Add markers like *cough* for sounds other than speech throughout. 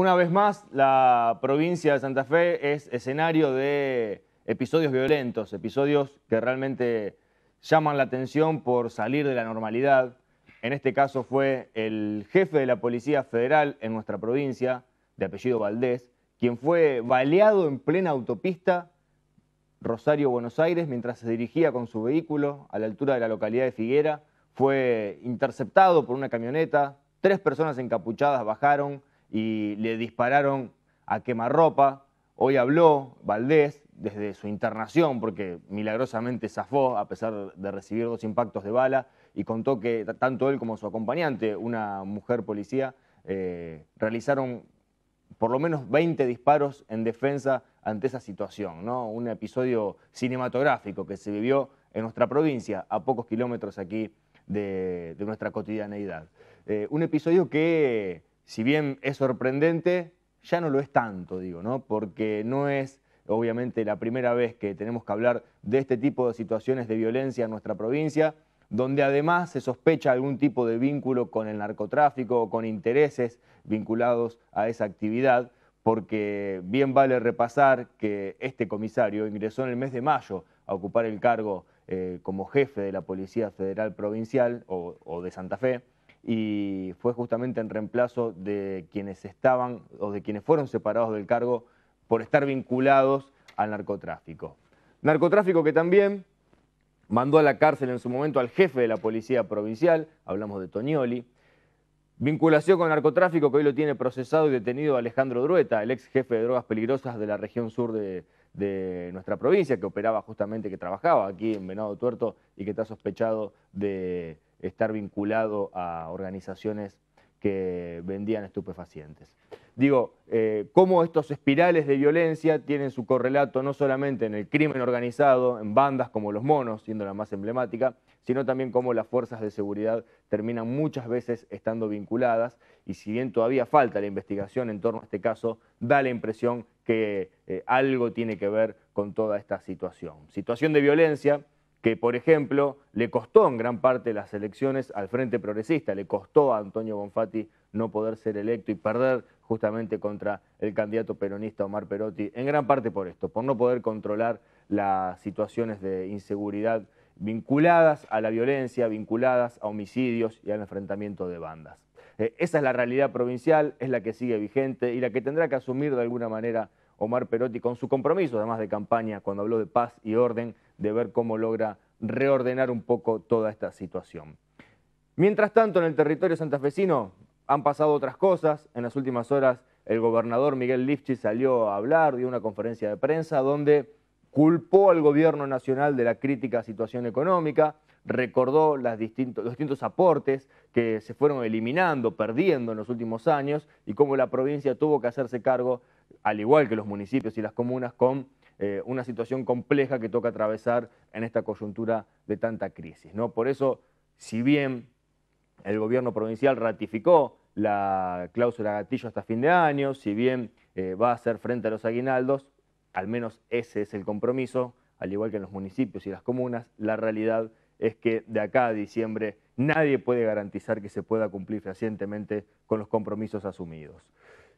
Una vez más, la provincia de Santa Fe es escenario de episodios violentos, episodios que realmente llaman la atención por salir de la normalidad. En este caso fue el jefe de la Policía Federal en nuestra provincia, de apellido Valdés, quien fue baleado en plena autopista Rosario-Buenos Aires mientras se dirigía con su vehículo a la altura de la localidad de Figuera. Fue interceptado por una camioneta, tres personas encapuchadas bajaron, y le dispararon a quemarropa. Hoy habló Valdés desde su internación, porque milagrosamente zafó a pesar de recibir dos impactos de bala, y contó que tanto él como su acompañante, una mujer policía, eh, realizaron por lo menos 20 disparos en defensa ante esa situación, ¿no? un episodio cinematográfico que se vivió en nuestra provincia, a pocos kilómetros aquí de, nuestra cotidianeidad. Eh, un episodio que si bien es sorprendente, ya no lo es tanto, digo, ¿no? Porque no es obviamente la primera vez que tenemos que hablar de este tipo de situaciones de violencia en nuestra provincia, donde además se sospecha algún tipo de vínculo con el narcotráfico o con intereses vinculados a esa actividad, porque bien vale repasar que este comisario ingresó en el mes de mayo a ocupar el cargo eh, como jefe de la Policía Federal Provincial o de Santa Fe, y fue justamente en reemplazo de quienes estaban o de quienes fueron separados del cargo por estar vinculados al narcotráfico. Narcotráfico que también mandó a la cárcel en su momento al jefe de la policía provincial, hablamos de Toñoli, Vinculación con narcotráfico que hoy lo tiene procesado y detenido Alejandro Drueta, el ex jefe de drogas peligrosas de la región sur de, nuestra provincia, que operaba justamente, que trabajaba aquí en Venado Tuerto y que está sospechado de estar vinculado a organizaciones que vendían estupefacientes. Digo, eh, cómo estos espirales de violencia tienen su correlato no solamente en el crimen organizado, en bandas como los monos, siendo la más emblemática, sino también cómo las fuerzas de seguridad terminan muchas veces estando vinculadas y si bien todavía falta la investigación en torno a este caso, da la impresión que eh, algo tiene que ver con toda esta situación. Situación de violencia que, por ejemplo, le costó en gran parte las elecciones al Frente Progresista, le costó a Antonio Bonfatti no poder ser electo y perder justamente contra el candidato peronista Omar Perotti, en gran parte por esto, por no poder controlar las situaciones de inseguridad vinculadas a la violencia, vinculadas a homicidios y al enfrentamiento de bandas. Eh, esa es la realidad provincial, es la que sigue vigente y la que tendrá que asumir de alguna manera Omar Perotti con su compromiso, además de campaña, cuando habló de paz y orden, de ver cómo logra reordenar un poco toda esta situación. Mientras tanto, en el territorio santafesino han pasado otras cosas. En las últimas horas, el gobernador Miguel Lifchi salió a hablar, dio una conferencia de prensa donde culpó al gobierno nacional de la crítica situación económica, recordó las distintos, los distintos aportes que se fueron eliminando, perdiendo en los últimos años y cómo la provincia tuvo que hacerse cargo, al igual que los municipios y las comunas, con eh, una situación compleja que toca atravesar en esta coyuntura de tanta crisis. ¿no? Por eso, si bien el gobierno provincial ratificó la cláusula gatillo hasta fin de año, si bien eh, va a hacer frente a los aguinaldos, al menos ese es el compromiso, al igual que en los municipios y las comunas, la realidad es que de acá a diciembre nadie puede garantizar que se pueda cumplir fehacientemente con los compromisos asumidos.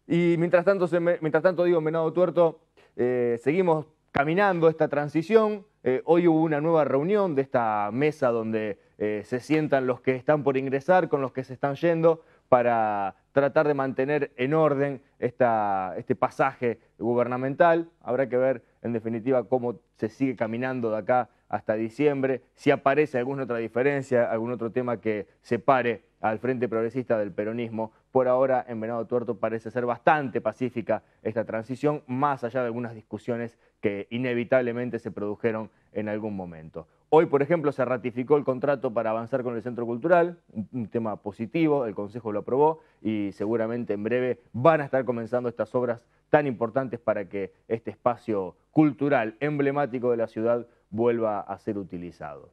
Y mientras tanto, mientras tanto digo, Menado Tuerto, eh, seguimos caminando esta transición. Eh, hoy hubo una nueva reunión de esta mesa donde eh, se sientan los que están por ingresar con los que se están yendo para tratar de mantener en orden este pasaje gubernamental. Habrá que ver, en definitiva, cómo se sigue caminando de acá hasta diciembre. Si aparece alguna otra diferencia, algún otro tema que separe al Frente Progresista del peronismo, por ahora en Venado Tuerto parece ser bastante pacífica esta transición, más allá de algunas discusiones que inevitablemente se produjeron en algún momento. Hoy, por ejemplo, se ratificó el contrato para avanzar con el Centro Cultural, un tema positivo, el Consejo lo aprobó y seguramente en breve van a estar comenzando estas obras tan importantes para que este espacio cultural emblemático de la ciudad vuelva a ser utilizado.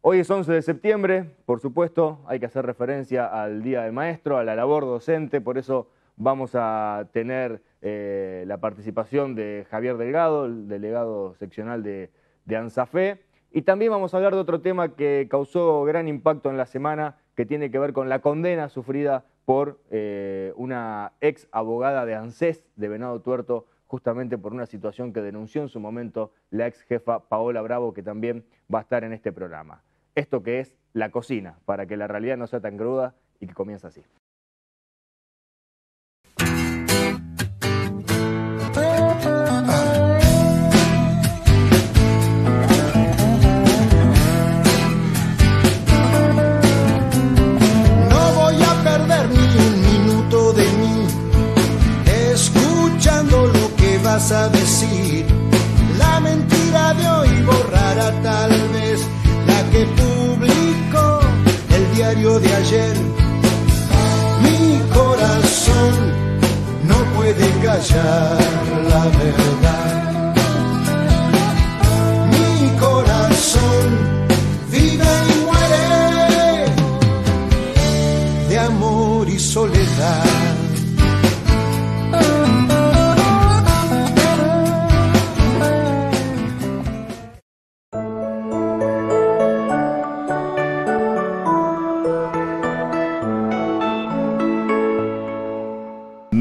Hoy es 11 de septiembre, por supuesto, hay que hacer referencia al Día del Maestro, a la labor docente, por eso vamos a tener eh, la participación de Javier Delgado, el delegado seccional de, de ANSAFE, y también vamos a hablar de otro tema que causó gran impacto en la semana, que tiene que ver con la condena sufrida por eh, una ex abogada de ANSES de Venado Tuerto, justamente por una situación que denunció en su momento la ex jefa Paola Bravo, que también va a estar en este programa. Esto que es la cocina, para que la realidad no sea tan cruda y que comience así. La mentira de hoy borrará tal vez la que publicó el diario de ayer. Mi corazón no puede callar la verdad.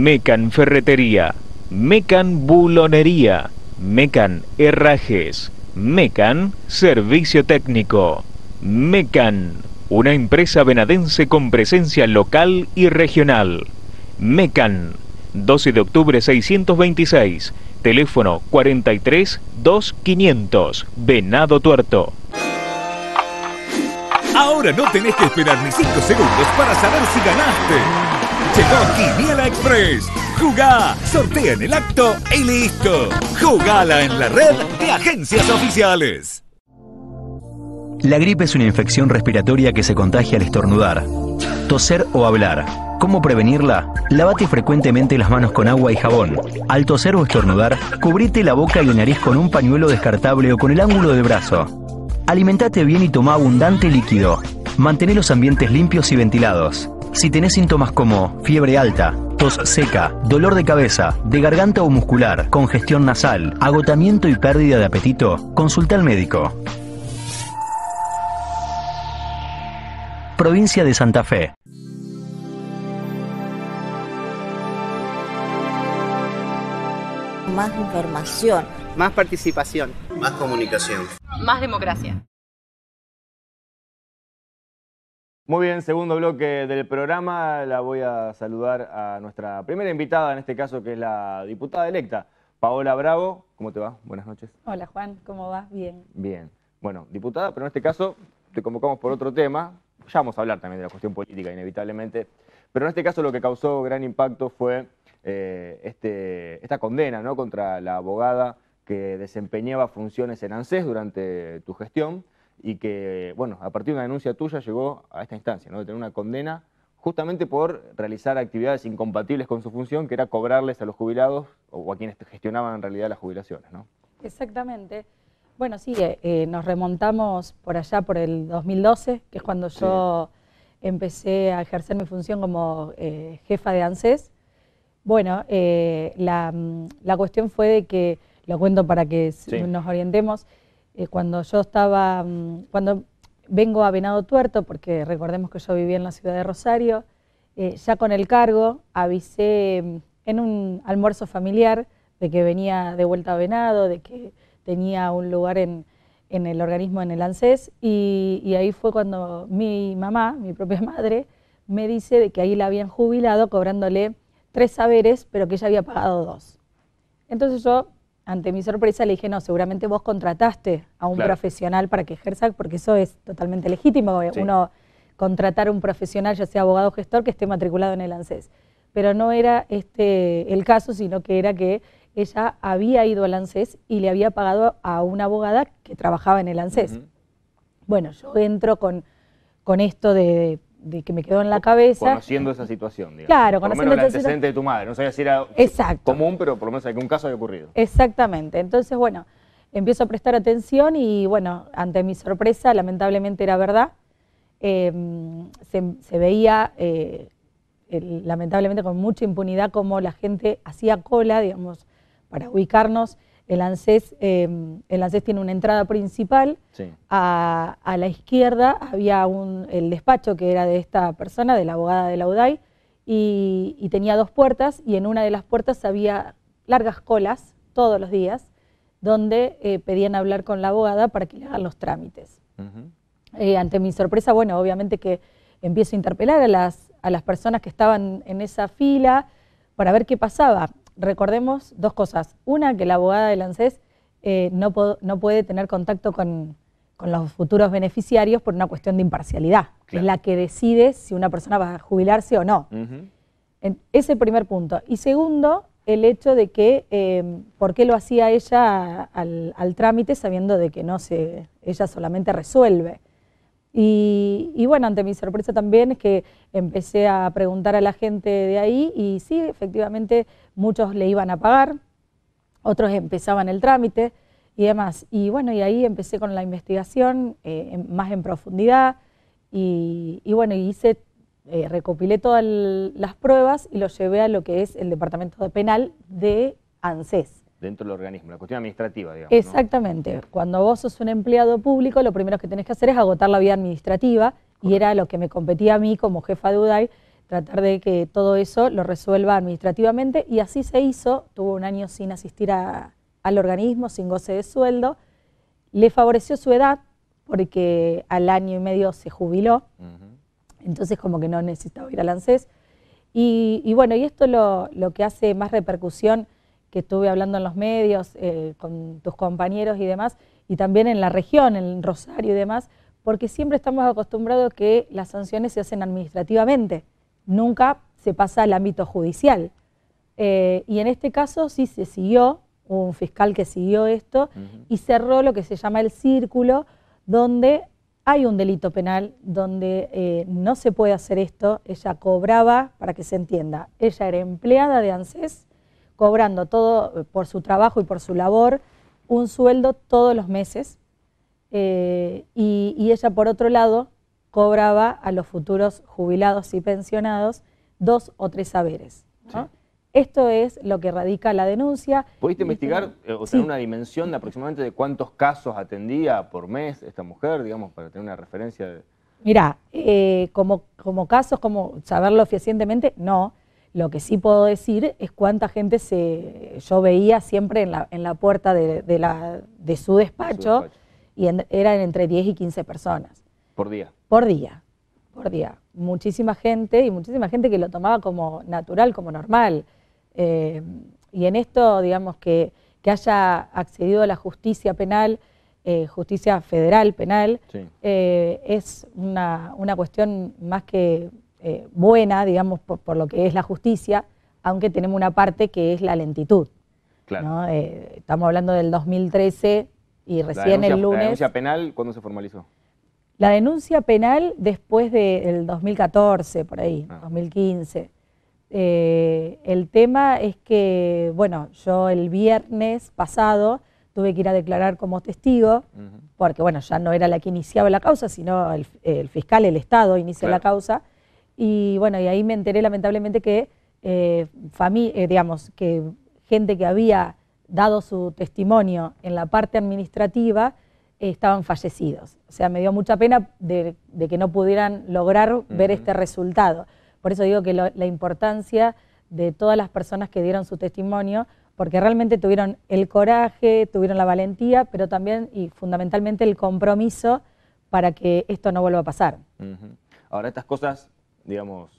Mecan Ferretería, Mecan Bulonería, Mecan Herrajes, Mecan Servicio Técnico, Mecan, una empresa venadense con presencia local y regional. Mecan, 12 de octubre 626, teléfono 43 2500, Venado Tuerto. Ahora no tenés que esperar ni 5 segundos para saber si ganaste. Llegó Quiniela Express. Jugá, sortea en el acto y listo. Jugala en la red de agencias oficiales. La gripe es una infección respiratoria que se contagia al estornudar, toser o hablar. ¿Cómo prevenirla? Lavate frecuentemente las manos con agua y jabón. Al toser o estornudar, cubrite la boca y la nariz con un pañuelo descartable o con el ángulo del brazo. Alimentate bien y toma abundante líquido. Mantén los ambientes limpios y ventilados. Si tenés síntomas como fiebre alta, tos seca, dolor de cabeza, de garganta o muscular, congestión nasal, agotamiento y pérdida de apetito, consulta al médico. Provincia de Santa Fe. Más información. Más participación. Más comunicación. Más democracia. Muy bien, segundo bloque del programa. La voy a saludar a nuestra primera invitada, en este caso, que es la diputada electa, Paola Bravo. ¿Cómo te va? Buenas noches. Hola, Juan. ¿Cómo vas? Bien. Bien. Bueno, diputada, pero en este caso te convocamos por otro tema. Ya vamos a hablar también de la cuestión política, inevitablemente. Pero en este caso lo que causó gran impacto fue eh, este, esta condena ¿no? contra la abogada que desempeñaba funciones en ANSES durante tu gestión y que, bueno, a partir de una denuncia tuya llegó a esta instancia, ¿no? de tener una condena justamente por realizar actividades incompatibles con su función, que era cobrarles a los jubilados o a quienes gestionaban en realidad las jubilaciones. ¿no? Exactamente. Bueno, sí, eh, eh, nos remontamos por allá, por el 2012, que es cuando yo empecé a ejercer mi función como eh, jefa de ANSES. Bueno, mm, la, cuestión fue de que, lo cuento para que nos orientemos, eh, cuando yo estaba, mm, cuando vengo a Venado Tuerto, porque recordemos que yo vivía en la ciudad de Rosario, eh, ya con el cargo avisé mm, en un almuerzo familiar de que venía de vuelta a Venado, de que tenía un lugar en, el organismo, en el ANSES, y, ahí fue cuando mi mamá, mi propia *laughs* madre, me dice de que ahí la habían jubilado cobrándole tres saberes, pero que ella había pagado dos. Entonces yo ante mi sorpresa, le dije, no, seguramente vos contrataste a un profesional para que ejerza, porque eso es totalmente legítimo, eh, uno contratar a un profesional, ya sea abogado o gestor, que esté matriculado en el ANSES. Pero no era este el caso, sino que era que ella había ido al ANSES y le había pagado a una abogada que trabajaba en el ANSES. Bueno, yo entro con, con esto de, de que me quedó en la cabeza. Conociendo esa situación, digamos. Claro, por conociendo menos el antecedente de tu madre. No sabía si era común, pero por lo menos algún caso había ocurrido. Exactamente. Entonces, bueno, empiezo a prestar atención y, bueno, ante mi sorpresa, lamentablemente era verdad. Em, se, veía, eh, lamentablemente, con mucha impunidad como la gente hacía cola, digamos, para ubicarnos. El ANSES, eh, el ANSES tiene una entrada principal, a, la izquierda había un, el despacho que era de esta persona, de la abogada de la UDAI, y, tenía dos puertas y en una de las puertas había largas colas todos los días donde eh, pedían hablar con la abogada para que le hagan los trámites. Eh, ante mi sorpresa, bueno, obviamente que empiezo a interpelar a las, a las personas que estaban en esa fila para ver qué pasaba recordemos dos cosas. Una, que la abogada del ANSES eh, no, no, puede tener contacto con, los futuros beneficiarios por una cuestión de imparcialidad. Es la que decide si una persona va a jubilarse o no. Ese es el primer punto. Y segundo, el hecho de que, eh, ¿por qué lo hacía ella al, al, trámite sabiendo de que no se, ella solamente resuelve? Y, bueno, ante mi sorpresa también es que empecé a preguntar a la gente de ahí y sí, efectivamente, muchos le iban a pagar, otros empezaban el trámite y demás. Y bueno, y ahí empecé con la investigación eh, más en profundidad y, y bueno, hice, eh, recopilé todas las pruebas y lo llevé a lo que es el departamento de penal de ANSES dentro del organismo, la cuestión administrativa, digamos. Exactamente. Cuando vos sos un empleado público, lo primero que tenés que hacer es agotar la vía administrativa y era lo que me competía a mí como jefa de UDAI, tratar de que todo eso lo resuelva administrativamente y así se hizo. Tuvo un año sin asistir al organismo, sin goce de sueldo. Le favoreció su edad porque al año y medio se jubiló, entonces como que no necesitaba ir al ANSES. Y, bueno, y esto lo, lo que hace más repercusión que estuve hablando en los medios, eh, con tus compañeros y demás, y también en la región, en Rosario y demás, porque siempre estamos acostumbrados que las sanciones se hacen administrativamente, nunca se pasa al ámbito judicial. Eh, y en este caso sí se siguió, un fiscal que siguió esto y cerró lo que se llama el círculo, donde hay un delito penal, donde eh, no se puede hacer esto. Ella cobraba, para que se entienda, ella era empleada de ANSES, cobrando todo eh, por su trabajo y por su labor un sueldo todos los meses eh, y, ella por otro lado cobraba a los futuros jubilados y pensionados dos o tres saberes. Esto es lo que radica la denuncia. ¿Pudiste investigar eh, o tener una dimensión de aproximadamente de cuántos casos atendía por mes esta mujer, digamos, para tener una referencia? De... Mirá, como, como casos, como saberlo eficientemente, no. Lo que sí puedo decir es cuánta gente se, yo veía siempre en la, en la puerta de, su despacho, y eran entre 10 y 15 personas. ¿Por día? Por día, por día. Muchísima gente y muchísima gente que lo tomaba como natural, como normal. Eh, y en esto, digamos, que, que, haya accedido a la justicia penal, eh, justicia federal penal, eh, es una cuestión más que eh, buena, digamos, por, lo que es la justicia, aunque tenemos una parte que es la lentitud. Eh, estamos hablando del 2013 y recién el lunes... ¿La denuncia penal cuándo se formalizó? La denuncia penal después del 2014, por ahí, 2015. Ah. Eh, el tema es que, bueno, yo el viernes pasado tuve que ir a declarar como testigo, porque bueno, ya no era la que iniciaba la causa, sino el, fiscal, el Estado inicia la causa, y bueno, y ahí me enteré lamentablemente que, eh, eh, digamos, que gente que había dado su testimonio en la parte administrativa eh, estaban fallecidos. O sea, me dio mucha pena de, que no pudieran lograr ver este resultado. Por eso digo que la importancia de todas las personas que dieron su testimonio, porque realmente tuvieron el coraje, tuvieron la valentía, pero también y fundamentalmente el compromiso para que esto no vuelva a pasar. Ahora, estas cosas digamos,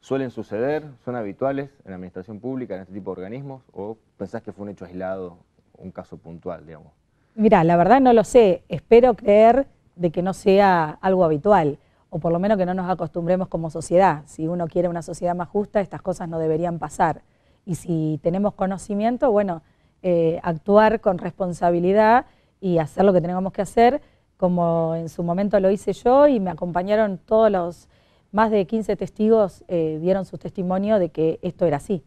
suelen suceder, son habituales en la administración pública, en este tipo de organismos, o pensás que fue un hecho aislado, un caso puntual, digamos? Mira, la verdad no lo sé, espero creer de que no sea algo habitual, o por lo menos que no nos acostumbremos como sociedad. Si uno quiere una sociedad más justa, estas cosas no deberían pasar. Y si tenemos conocimiento, bueno, eh, actuar con responsabilidad y hacer lo que tenemos que hacer, como en su momento lo hice yo y me acompañaron todos los más de 15 testigos eh, dieron su testimonio de que esto era así.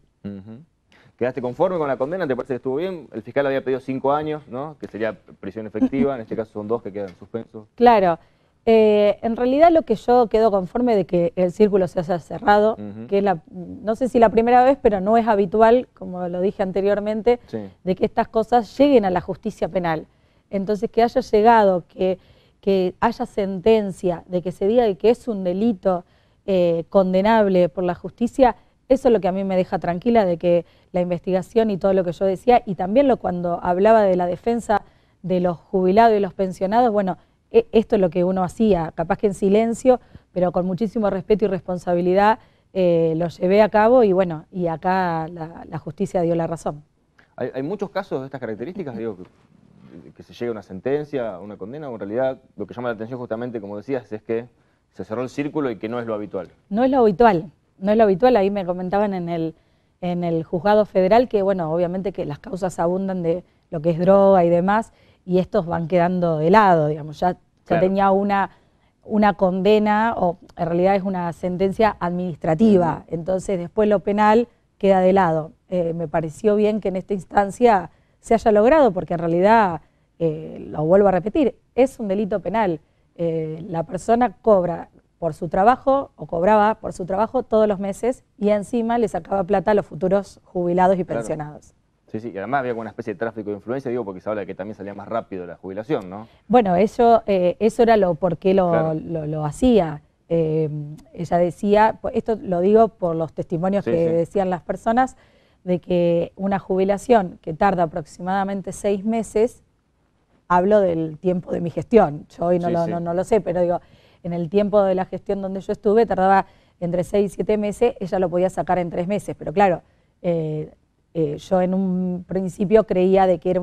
¿Quedaste conforme con la condena? ¿Te parece que estuvo bien? El fiscal había pedido cinco años, ¿no? Que sería prisión efectiva, en este caso son dos que quedan suspensos. *laughs* Claro. Eh, en realidad lo que yo quedo conforme de que el círculo se haya cerrado, que la, no sé si la primera vez, pero no es habitual, como lo dije anteriormente, de que estas cosas lleguen a la justicia penal. Entonces que haya llegado, que que haya sentencia, de que se diga que es un delito eh, condenable por la justicia, eso es lo que a mí me deja tranquila de que la investigación y todo lo que yo decía, y también lo cuando hablaba de la defensa de los jubilados y los pensionados, bueno, e, esto es lo que uno hacía, capaz que en silencio, pero con muchísimo respeto y responsabilidad eh, lo llevé a cabo y bueno, y acá la, justicia dio la razón. Hay, muchos casos de estas características, digo, que se llegue a una sentencia, a una condena, o en realidad lo que llama la atención justamente, como decías, es que se cerró el círculo y que no es lo habitual. No es lo habitual, no es lo habitual. Ahí me comentaban en el, en el juzgado federal que, bueno, obviamente que las causas abundan de lo que es droga y demás, y estos van quedando de lado, digamos. Ya, ya tenía una, una condena, o en realidad es una sentencia administrativa, entonces después lo penal queda de lado. Eh, me pareció bien que en esta instancia se haya logrado, porque en realidad, eh, lo vuelvo a repetir, es un delito penal. Eh, la persona cobra por su trabajo o cobraba por su trabajo todos los meses y encima le sacaba plata a los futuros jubilados y pensionados. Sí, sí, y además había una especie de tráfico de influencia, digo, porque se habla de que también salía más rápido la jubilación, ¿no? Bueno, eso, eh, eso era lo por qué lo, hacía. ella decía, pues, esto lo digo por los testimonios que decían las personas, de que una jubilación que tarda aproximadamente seis meses, hablo del tiempo de mi gestión, yo hoy no, lo, No, lo sé, pero digo, en el tiempo de la gestión donde yo estuve tardaba entre seis y siete meses, ella lo podía sacar en tres meses, pero claro, eh, eh, yo en un principio creía de que era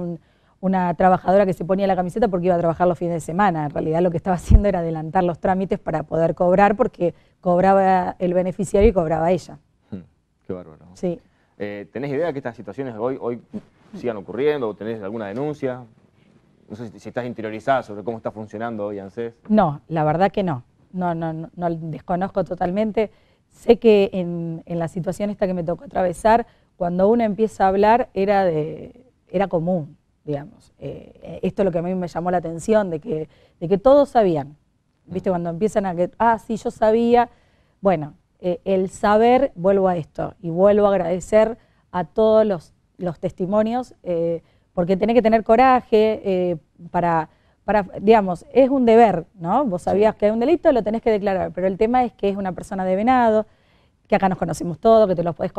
una trabajadora que se ponía la camiseta porque iba a trabajar los fines de semana. En realidad lo que estaba *laughs* haciendo era adelantar los trámites para poder cobrar porque cobraba el beneficiario y cobraba ella. Hmm, qué bárbaro. Sí. Eh, ¿Tenés idea que estas situaciones hoy, hoy sigan ocurriendo tenés alguna denuncia? No sé si, estás interiorizada sobre cómo está funcionando hoy ANSES. No, la verdad que no. No, no, no, desconozco totalmente. Sé que en, la situación esta que me tocó atravesar, cuando uno empieza a hablar era, de, era común, digamos. Eh, esto es lo que a mí me llamó la atención, de que, de que todos sabían. ¿Viste? Mm. Cuando empiezan a que, ah, sí, yo sabía. Bueno, eh, el saber, vuelvo a esto, y vuelvo a agradecer a todos los, testimonios, eh, porque tenés que tener coraje eh, para, para, digamos, es un deber, ¿no? Vos sabías que hay un delito, lo tenés que declarar, pero el tema es que es una persona de venado, que acá nos conocemos todos, que te los podés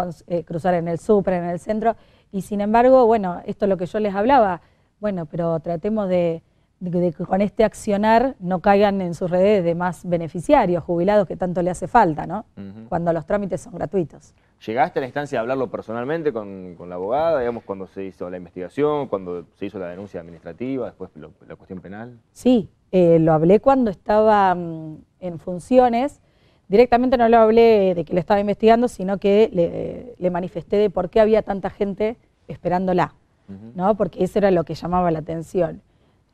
cruzar en el súper, en el centro, y sin embargo, bueno, esto es lo que yo les hablaba, bueno, pero tratemos de, de que con este accionar no caigan en sus redes de más beneficiarios, jubilados, que tanto le hace falta, ¿no? Cuando los trámites son gratuitos. ¿Llegaste a la instancia de hablarlo personalmente con, la abogada, digamos, cuando se hizo la investigación, cuando se hizo la denuncia administrativa, después la cuestión penal? Sí, eh, lo hablé cuando estaba mm, en funciones. Directamente no lo hablé de que lo estaba investigando, sino que le, manifesté de por qué había tanta gente esperándola, ¿no? Porque eso era lo que llamaba la atención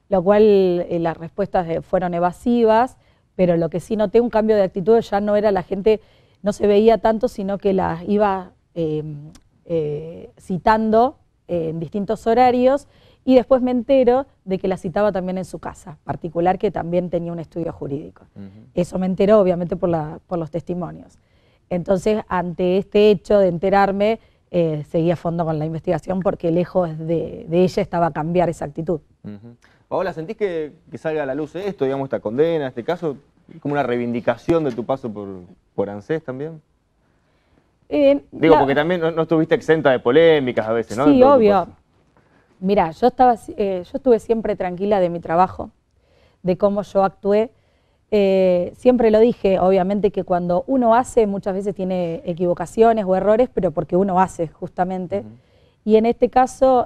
lo cual eh, las respuestas eh, fueron evasivas, pero lo que sí noté un cambio de actitud ya no era la gente, no se veía tanto, sino que las iba em, eh, citando en distintos horarios y después me entero de que la citaba también en su casa, particular que también tenía un estudio jurídico. Eso me enteró obviamente por, la, por los testimonios. Entonces, ante este hecho de enterarme, eh, seguí a fondo con la investigación porque lejos de, ella estaba a cambiar esa actitud. Paola, ¿sentís que, que, salga a la luz esto, digamos, esta condena, este caso, como una reivindicación de tu paso por, por ANSES también? Eh, Digo, porque también no, estuviste exenta de polémicas a veces, ¿no? Sí, obvio. Mira, yo, estaba, eh, yo estuve siempre tranquila de mi trabajo, de cómo yo actué. Eh, siempre lo dije, obviamente que cuando uno hace muchas veces tiene equivocaciones o errores, pero porque uno hace justamente. Y en este caso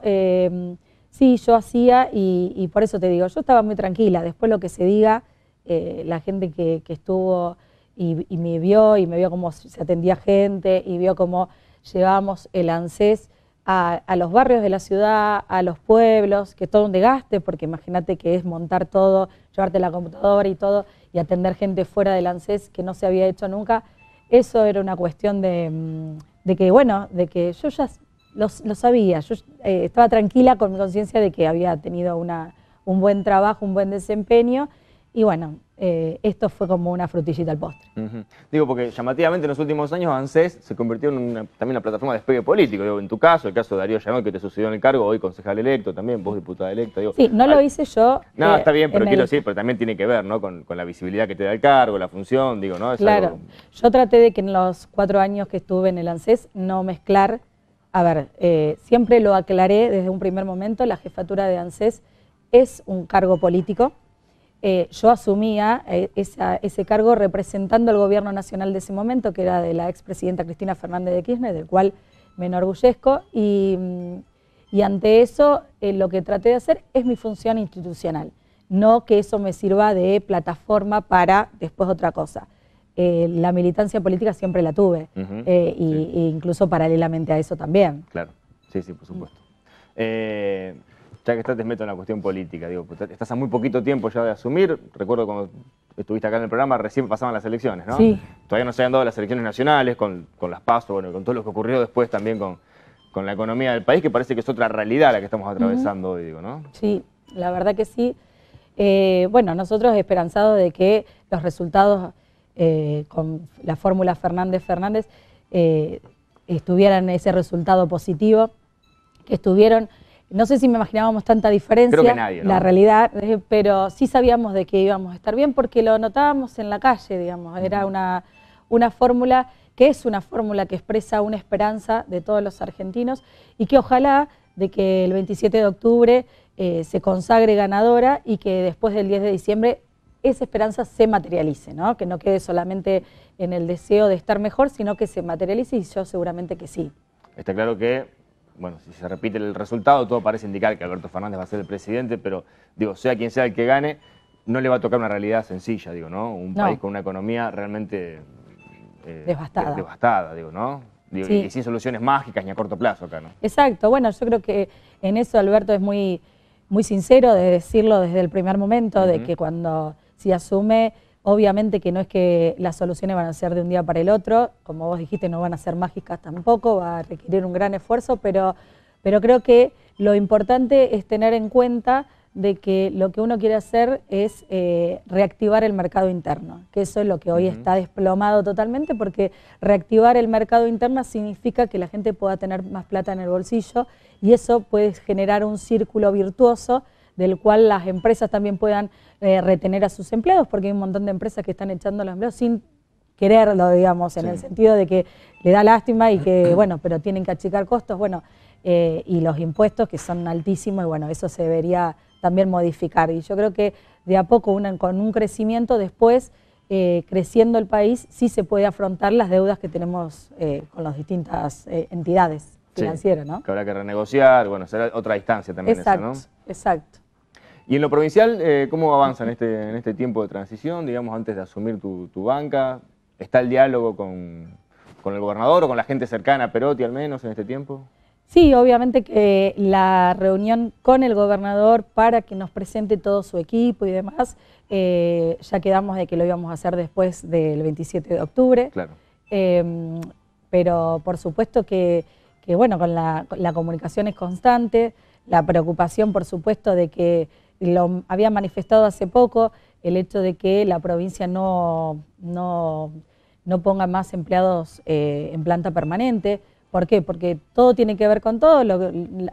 Sí, yo hacía y, por eso te digo, yo estaba muy tranquila. Después lo que se diga, eh, la gente que, estuvo y, me vio y me vio cómo se atendía gente y vio cómo llevábamos el ANSES a, los barrios de la ciudad, a los pueblos, que todo un desgaste, porque imagínate que es montar todo, llevarte la computadora y todo y atender gente fuera del ANSES que no se había hecho nunca. Eso era una cuestión de, mm, de que, bueno, de que yo ya lo, sabía, yo eh, estaba tranquila con mi conciencia de que había tenido una, un buen trabajo, un buen desempeño. Y bueno, eh, esto fue como una frutillita al postre. Digo, porque llamativamente en los últimos años ANSES se convirtió en una, también una plataforma de despegue político. en tu caso, el caso de Darío Llamón que te sucedió en el cargo, hoy concejal electo también, vos diputada electa. sí, no lo hice yo. No, eh, está bien, pero quiero decir, pero también tiene que ver ¿no? Con, con, la visibilidad que te da el cargo, la función, digo, ¿no? claro, yo traté de que en los cuatro años que estuve en el ANSES no mezclar a ver, eh, siempre lo aclaré desde un primer momento, la jefatura de ANSES es un cargo político. Eh, yo asumía eh, ese cargo representando al gobierno nacional de ese momento, que era de la expresidenta Cristina Fernández de Kirchner, del cual me enorgullezco, y, mm, ante eso lo que traté de hacer es mi función institucional, no que eso me sirva de plataforma para después otra cosa. Eh, la militancia política siempre la tuve, e incluso paralelamente a eso también. Claro, sí, sí, por supuesto. Eh, ya que estás, te meto en la cuestión política. Digo, pues, estás a muy poquito tiempo ya de asumir. Recuerdo cuando estuviste acá en el programa, recién pasaban las elecciones, ¿no? Sí. Todavía no se habían dado las elecciones nacionales, con, las PASO, bueno, con todo lo que ocurrió después también con, con la economía del país, que parece que es otra realidad la que estamos atravesando hoy, digo, ¿no? Sí, la verdad que sí. bueno, nosotros esperanzados de que los resultados eh, con la fórmula Fernández-Fernández eh, estuvieran ese resultado positivo que estuvieron. No sé si me imaginábamos tanta diferencia, la realidad, eh, pero sí sabíamos de que íbamos a estar bien porque lo notábamos en la calle, digamos. Era una, una fórmula que es una fórmula que expresa una esperanza de todos los argentinos y que ojalá de que el 27 de octubre se consagre ganadora y que después del 10 de diciembre esa esperanza se materialice, ¿no? que no quede solamente en el deseo de estar mejor, sino que se materialice y yo seguramente que sí. Está claro que, bueno, si se repite el resultado, todo parece indicar que Alberto Fernández va a ser el presidente, pero digo, sea quien sea el que gane, no le va a tocar una realidad sencilla, digo, ¿no? Un país con una economía realmente... Eh, devastada. Devastada, digo, ¿no? Y sin soluciones mágicas ni a corto plazo acá, ¿no? Exacto, bueno, yo creo que en eso Alberto es muy, muy sincero de decirlo desde el primer momento, de que cuando si asume, obviamente que no es que las soluciones van a ser de un día para el otro, como vos dijiste, no van a ser mágicas tampoco, va a requerir un gran esfuerzo, pero, creo que lo importante es tener en cuenta de que lo que uno quiere hacer es eh, reactivar el mercado interno, que eso es lo que hoy está desplomado totalmente, porque reactivar el mercado interno significa que la gente pueda tener más plata en el bolsillo y eso puede generar un círculo virtuoso del cual las empresas también puedan eh, retener a sus empleados, porque hay un montón de empresas que están echando a los empleados sin quererlo, digamos, en el sentido de que le da lástima y que, *clears throat* bueno, pero tienen que achicar costos, bueno, eh, y los impuestos que son altísimos, y bueno, eso se debería también modificar. Y yo creo que de a poco, una, con un crecimiento después, eh, creciendo el país, sí se puede afrontar las deudas que tenemos con las distintas entidades financieras, ¿no? Que habrá que renegociar, bueno, será otra distancia también exacto, ¿no? Exacto. ¿Y en lo provincial, eh, cómo avanza en este, en este tiempo de transición, digamos, antes de asumir tu, banca? ¿Está el diálogo con, el gobernador o con la gente cercana a Perotti al menos en este tiempo? Sí, obviamente que eh, la reunión con el gobernador para que nos presente todo su equipo y demás, eh, ya quedamos de que lo íbamos a hacer después del 27 de octubre. Claro. Em, pero por supuesto que, bueno, con la comunicación es constante, la preocupación por supuesto de que lo había manifestado hace poco, el hecho de que la provincia no, ponga más empleados eh, en planta permanente. ¿Por qué? Porque todo tiene que ver con todo.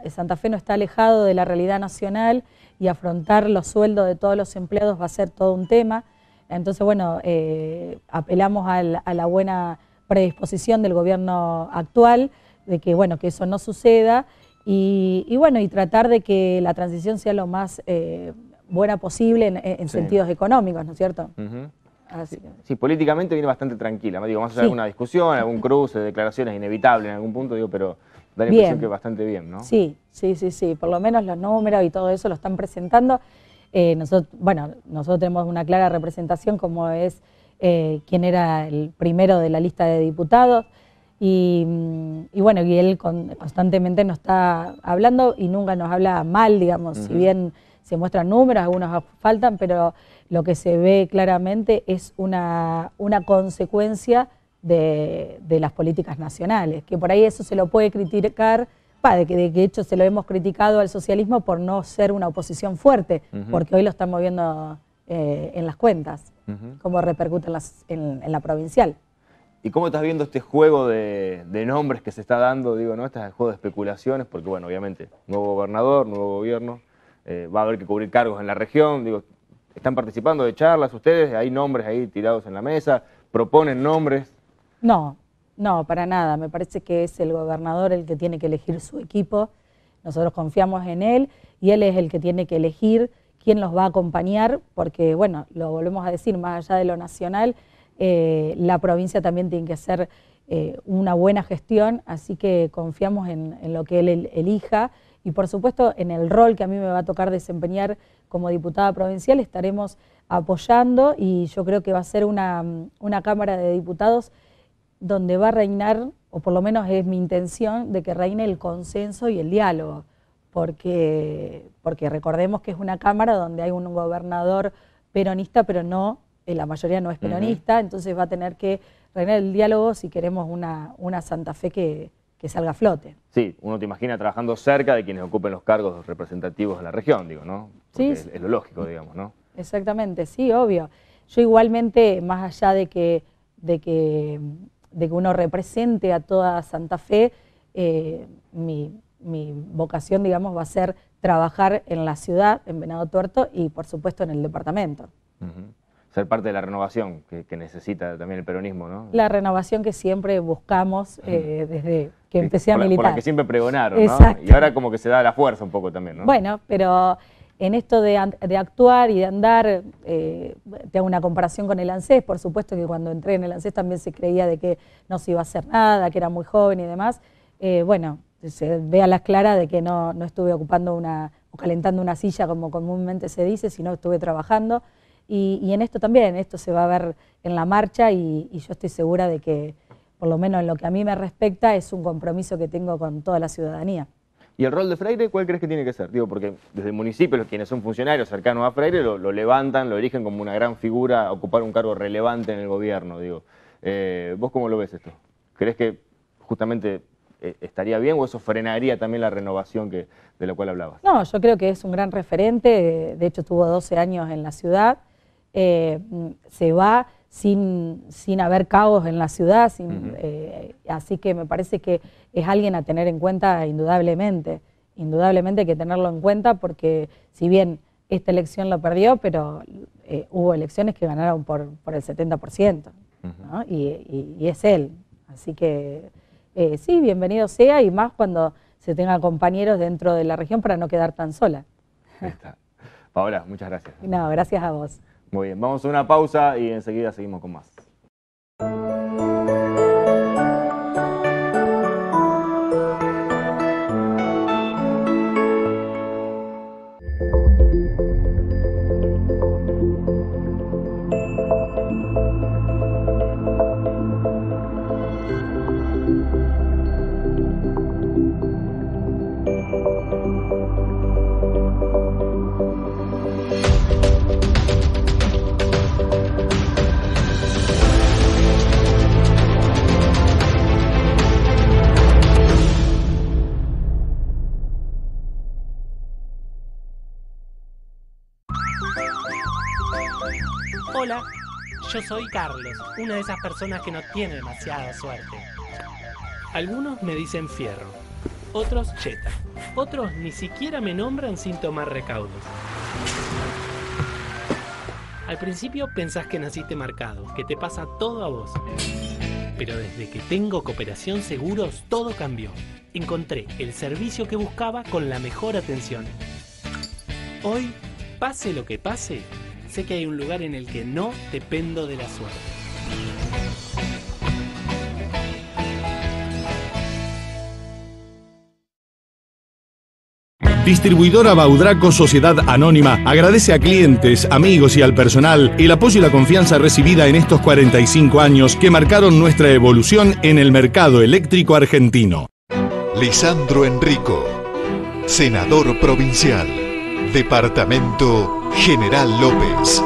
Santa Fe no está alejado de la realidad nacional y afrontar los sueldos de todos los empleados va a ser todo un tema. Entonces, bueno, eh, apelamos a a la buena predisposición del gobierno actual de que, bueno, que eso no suceda y, bueno, y tratar de que la transición sea lo más eh, buena posible en, sentidos económicos, ¿no es cierto? Sí, políticamente viene bastante tranquila. Digo, más hacer alguna discusión, algún cruce, declaraciones inevitable en algún punto, digo, pero da la impresión que bastante bien, ¿no? Sí, sí, sí, sí. Por lo menos los números y todo eso lo están presentando. Eh, nosotros, bueno, nosotros tenemos una clara representación como es eh, quien era el primero de la lista de diputados. Y, bueno, y él constantemente nos está hablando y nunca nos habla mal, digamos, si bien se muestran números, algunos faltan, pero lo que se ve claramente es una, consecuencia de, las políticas nacionales, que por ahí eso se lo puede criticar, de que de hecho se lo hemos criticado al socialismo por no ser una oposición fuerte, porque hoy lo estamos viendo eh, en las cuentas, cómo repercute en la provincial. ¿Y cómo estás viendo este juego de, nombres que se está dando? Digo, ¿no? Este es el juego de especulaciones, porque, bueno, obviamente, nuevo gobernador, nuevo gobierno, eh, va a haber que cubrir cargos en la región. Digo, ¿están participando de charlas ustedes? ¿Hay nombres ahí tirados en la mesa? ¿Proponen nombres? No, no, para nada. Me parece que es el gobernador el que tiene que elegir su equipo. Nosotros confiamos en él y él es el que tiene que elegir quién los va a acompañar, porque, bueno, lo volvemos a decir, más allá de lo nacional, eh, la provincia también tiene que hacer eh, una buena gestión, así que confiamos en, lo que él elija y por supuesto en el rol que a mí me va a tocar desempeñar como diputada provincial estaremos apoyando y yo creo que va a ser una, Cámara de Diputados donde va a reinar, o por lo menos es mi intención, de que reine el consenso y el diálogo, porque, porque recordemos que es una Cámara donde hay un gobernador peronista, pero no eh, la mayoría no es peronista, entonces va a tener que reinar el diálogo si queremos una, Santa Fe que, salga a flote. Sí, uno te imagina trabajando cerca de quienes ocupen los cargos representativos de la región, digo, ¿no? sí. Es, lo lógico, digamos, ¿no? Exactamente, sí, obvio. Yo igualmente, más allá de que, de que, de que uno represente a toda Santa Fe, eh, mi, vocación, digamos, va a ser trabajar en la ciudad, en Venado Tuerto y, por supuesto, en el departamento ser parte de la renovación que, necesita también el peronismo, ¿no? La renovación que siempre buscamos eh, desde que empecé a militar. por la que siempre pregonaron, ¿no? Y ahora como que se da la fuerza un poco también, ¿no? Bueno, pero en esto de, actuar y de andar, eh, te hago una comparación con el ANSES, por supuesto que cuando entré en el ANSES también se creía de que no se iba a hacer nada, que era muy joven y demás. Eh, bueno, se ve a las claras de que no, no estuve ocupando una, o calentando una silla como comúnmente se dice, sino estuve trabajando. Y, en esto también, esto se va a ver en la marcha y, yo estoy segura de que, por lo menos en lo que a mí me respecta, es un compromiso que tengo con toda la ciudadanía. ¿Y el rol de Freire cuál crees que tiene que ser? Digo, porque desde el municipio, los quienes son funcionarios cercanos a Freire, lo, levantan, lo erigen como una gran figura, ocupar un cargo relevante en el gobierno, digo. Eh, ¿Vos cómo lo ves esto? ¿Crees que justamente eh, estaría bien o eso frenaría también la renovación de la cual hablabas? No, yo creo que es un gran referente, de hecho tuvo 12 años en la ciudad, eh, se va sin, haber caos en la ciudad, eh, así que me parece que es alguien a tener en cuenta indudablemente, indudablemente hay que tenerlo en cuenta porque si bien esta elección lo perdió, pero eh, hubo elecciones que ganaron por, el 70%, y, es él, así que sí, bienvenido sea y más cuando se tenga compañeros dentro de la región para no quedar tan sola. Paola, muchas gracias. No, gracias a vos. Muy bien, vamos a una pausa y enseguida seguimos con más. Hola, yo soy Carlos, una de esas personas que no tiene demasiada suerte. Algunos me dicen fierro, otros cheta, otros ni siquiera me nombran sin tomar recaudos. Al principio pensás que naciste marcado, que te pasa todo a vos. Pero desde que tengo Cooperación Seguros, todo cambió. Encontré el servicio que buscaba con la mejor atención. Hoy, pase lo que pase, sé que hay un lugar en el que no dependo de la suerte. Distribuidora Baudraco Sociedad Anónima agradece a clientes, amigos y al personal el apoyo y la confianza recibida en estos 45 años que marcaron nuestra evolución en el mercado eléctrico argentino. Lisandro Enrico, senador provincial, departamento General López.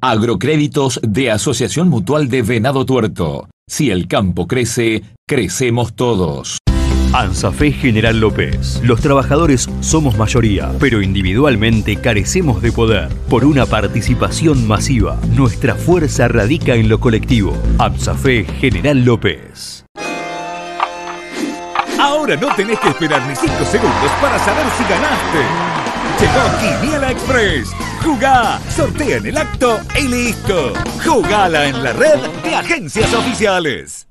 Agrocréditos de Asociación Mutual de Venado Tuerto. Si el campo crece, crecemos todos. ANSAFE General López. Los trabajadores somos mayoría, pero individualmente carecemos de poder. Por una participación masiva, nuestra fuerza radica en lo colectivo. ANSAFE General López. Ahora no tenés que esperar ni 5 segundos para saber si ganaste. Llegó Quiniela Express. Jugá, sortea en el acto y listo. Jugala en la red de agencias oficiales.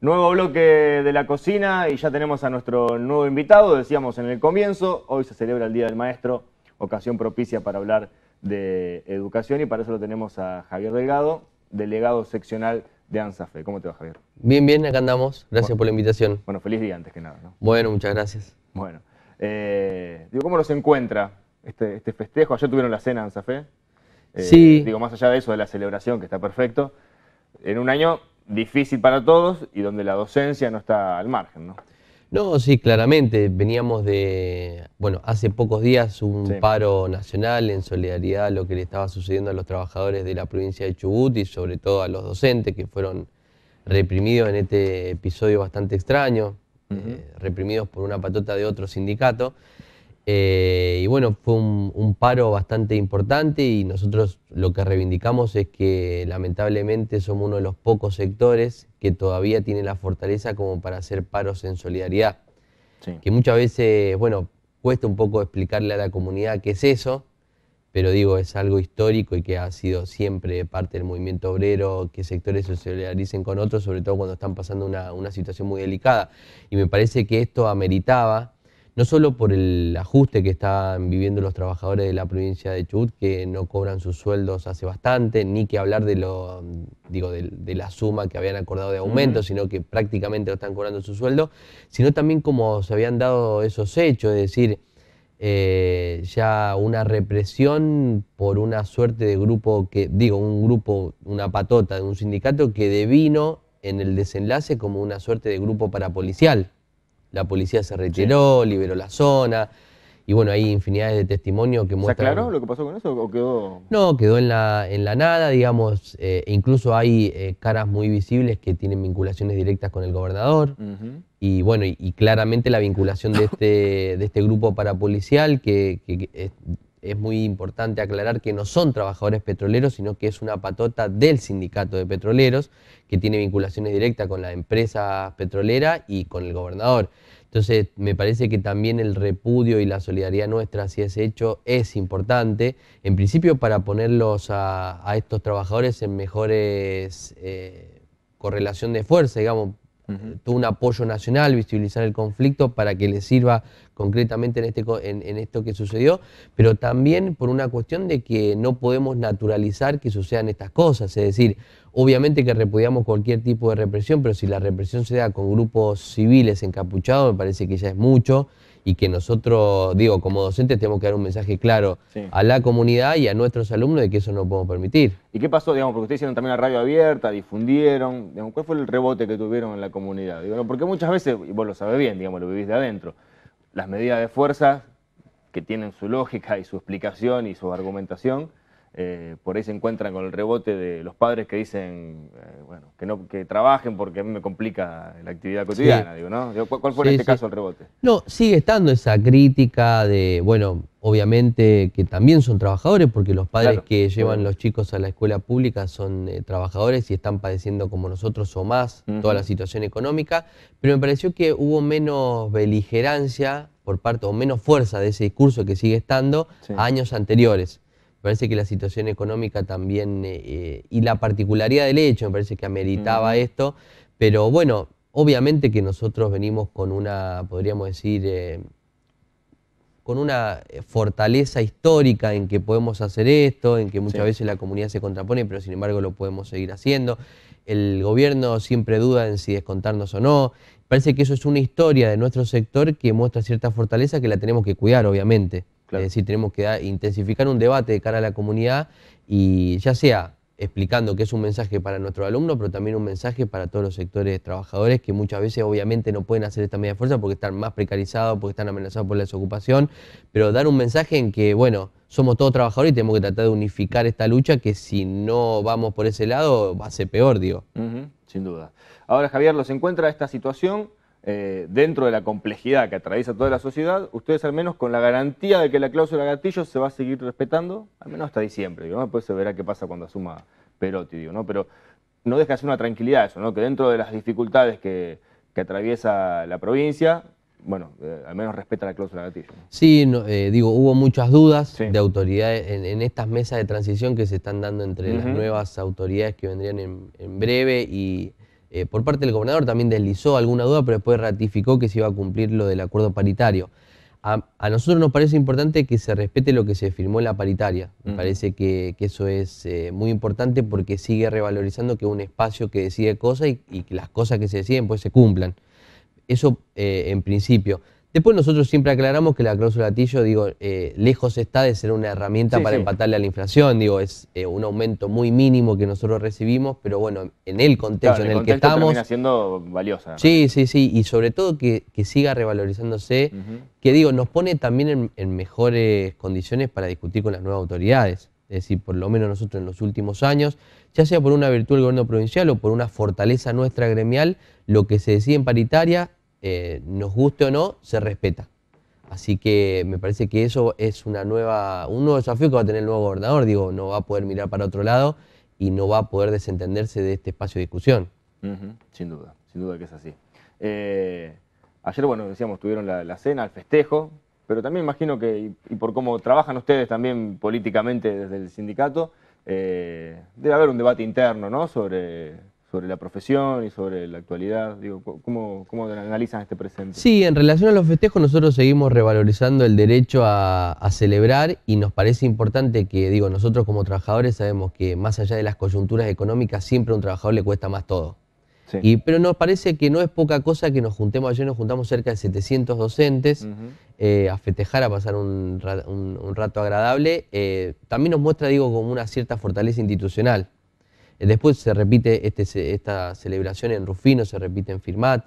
Nuevo bloque de la cocina y ya tenemos a nuestro nuevo invitado, decíamos en el comienzo, hoy se celebra el Día del Maestro, ocasión propicia para hablar de Educación y para eso lo tenemos a Javier Delgado, delegado seccional de ANSAFE. ¿Cómo te va, Javier? Bien, bien, acá andamos. Gracias por la invitación. Bueno, feliz día antes que nada. ¿no? Bueno, muchas gracias. Bueno, eh, digo, ¿cómo nos encuentra este, este, festejo? Ayer tuvieron la cena ANSAFE. Eh, sí. Digo, más allá de eso, de la celebración, que está perfecto, en un año difícil para todos y donde la docencia no está al margen, ¿no? No, sí, claramente. Veníamos de, bueno, hace pocos días un paro nacional en solidaridad a lo que le estaba sucediendo a los trabajadores de la provincia de Chubut y sobre todo a los docentes que fueron reprimidos en este episodio bastante extraño, eh, reprimidos por una patota de otro sindicato. Eh, y bueno, fue un, paro bastante importante y nosotros lo que reivindicamos es que lamentablemente somos uno de los pocos sectores que todavía tiene la fortaleza como para hacer paros en solidaridad. Que muchas veces, bueno, cuesta un poco explicarle a la comunidad qué es eso, pero digo, es algo histórico y que ha sido siempre parte del movimiento obrero, que sectores se solidaricen con otros, sobre todo cuando están pasando una, una situación muy delicada. Y me parece que esto ameritaba no solo por el ajuste que están viviendo los trabajadores de la provincia de Chubut, que no cobran sus sueldos hace bastante, ni que hablar de, lo, digo, de, la suma que habían acordado de aumento, sino que prácticamente no están cobrando su sueldo, sino también como se habían dado esos hechos, es decir, eh, ya una represión por una suerte de grupo que, digo, un grupo, una patota de un sindicato que devino en el desenlace como una suerte de grupo parapolicial la policía se retiró, liberó la zona. Y bueno, hay infinidades de testimonios que muestran... ¿Se aclaró lo que pasó con eso o quedó...? No, quedó en la, en la nada, digamos. e incluso hay eh, caras muy visibles que tienen vinculaciones directas con el gobernador. Y bueno, y, claramente la vinculación de este, de este grupo parapolicial, que, es, es, muy importante aclarar que no son trabajadores petroleros, sino que es una patota del sindicato de petroleros, que tiene vinculaciones directas con la empresa petrolera y con el gobernador. Entonces, me parece que también el repudio y la solidaridad nuestra si es hecho es importante, en principio para ponerlos a, estos trabajadores en mejores eh, correlación de fuerza, digamos, eh, todo un apoyo nacional, visibilizar el conflicto para que le sirva concretamente en, este, en, esto que sucedió, pero también por una cuestión de que no podemos naturalizar que sucedan estas cosas, es decir, obviamente que repudiamos cualquier tipo de represión, pero si la represión se da con grupos civiles encapuchados, me parece que ya es mucho, y que nosotros, digo, como docentes tenemos que dar un mensaje claro a la comunidad y a nuestros alumnos de que eso no podemos permitir. ¿Y qué pasó, digamos, porque ustedes hicieron también la radio abierta, difundieron, digamos, ¿cuál fue el rebote que tuvieron en la comunidad? porque muchas veces, y vos lo sabés bien, digamos, lo vivís de adentro, las medidas de fuerza que tienen su lógica y su explicación y su argumentación, eh, por ahí se encuentran con el rebote de los padres que dicen eh, bueno, que, no, que trabajen porque a mí me complica la actividad cotidiana, digo, ¿no? ¿Cuál fue este caso el rebote? No, sigue estando esa crítica de, bueno, obviamente que también son trabajadores porque los padres que llevan los chicos a la escuela pública son eh, trabajadores y están padeciendo como nosotros o más toda la situación económica, pero me pareció que hubo menos beligerancia por parte o menos fuerza de ese discurso que sigue estando años anteriores. Me parece que la situación económica también eh, eh, y la particularidad del hecho, me parece que ameritaba esto, pero bueno, obviamente que nosotros venimos con una, podríamos decir, eh, con una fortaleza histórica en que podemos hacer esto, en que muchas veces la comunidad se contrapone, pero sin embargo lo podemos seguir haciendo. El gobierno siempre duda en si descontarnos o no. Parece que eso es una historia de nuestro sector que muestra cierta fortaleza que la tenemos que cuidar, obviamente. Es decir, tenemos que intensificar un debate de cara a la comunidad y ya sea explicando que es un mensaje para nuestros alumnos, pero también un mensaje para todos los sectores trabajadores que muchas veces obviamente no pueden hacer esta media fuerza porque están más precarizados, porque están amenazados por la desocupación, pero dar un mensaje en que, bueno, somos todos trabajadores y tenemos que tratar de unificar esta lucha que si no vamos por ese lado va a ser peor, digo. sin duda. Ahora, Javier, los encuentra esta situación eh, dentro de la complejidad que atraviesa toda la sociedad, ustedes al menos con la garantía de que la cláusula gatillo se va a seguir respetando, al menos hasta diciembre, ¿no? después pues se verá qué pasa cuando asuma Perotti, ¿no? pero no deja de una tranquilidad eso, que dentro de las dificultades que, atraviesa la provincia, bueno, eh, al menos respeta la cláusula gatillo. Sí, eh, digo, hubo muchas dudas de autoridades en, estas mesas de transición que se están dando entre las nuevas autoridades que vendrían en breve y eh, por parte del gobernador también deslizó alguna duda, pero después ratificó que se iba a cumplir lo del acuerdo paritario. A, nosotros nos parece importante que se respete lo que se firmó en la paritaria. Me parece que, eso es eh, muy importante porque sigue revalorizando que un espacio que decide cosas y, que las cosas que se deciden pues se cumplan. Eso eh, en principio. Después nosotros siempre aclaramos que la cláusula Tillo, digo, eh, lejos está de ser una herramienta para empatarle a la inflación, digo, es eh, un aumento muy mínimo que nosotros recibimos, pero bueno, en el contexto en el, que estamos... valiosa. Sí, sí, sí, y sobre todo que, siga revalorizándose, que digo, nos pone también en, en mejores condiciones para discutir con las nuevas autoridades es decir, por lo menos nosotros en los últimos años, ya sea por una virtud del gobierno provincial o por una fortaleza nuestra gremial, lo que se decide en paritaria eh, nos guste o no, se respeta. Así que me parece que eso es una nueva, un nuevo desafío que va a tener el nuevo gobernador. Digo, no va a poder mirar para otro lado y no va a poder desentenderse de este espacio de discusión. Sin duda, sin duda que es así. Eh, ayer, bueno, decíamos, tuvieron la, cena, el festejo, pero también imagino que, y, por cómo trabajan ustedes también políticamente desde el sindicato, eh, debe haber un debate interno, ¿no? Sobre sobre la profesión y sobre la actualidad? Digo, ¿cómo, ¿Cómo analizan este presente? Sí, en relación a los festejos nosotros seguimos revalorizando el derecho a, celebrar y nos parece importante que, digo, nosotros como trabajadores sabemos que más allá de las coyunturas económicas, siempre a un trabajador le cuesta más todo. pero nos parece que no es poca cosa que nos juntemos, ayer nos juntamos cerca de 700 docentes eh, a festejar, a pasar un, rato agradable. Eh, también nos muestra, digo, como una cierta fortaleza institucional. Después se repite este esta celebración en Rufino, se repite en Firmat.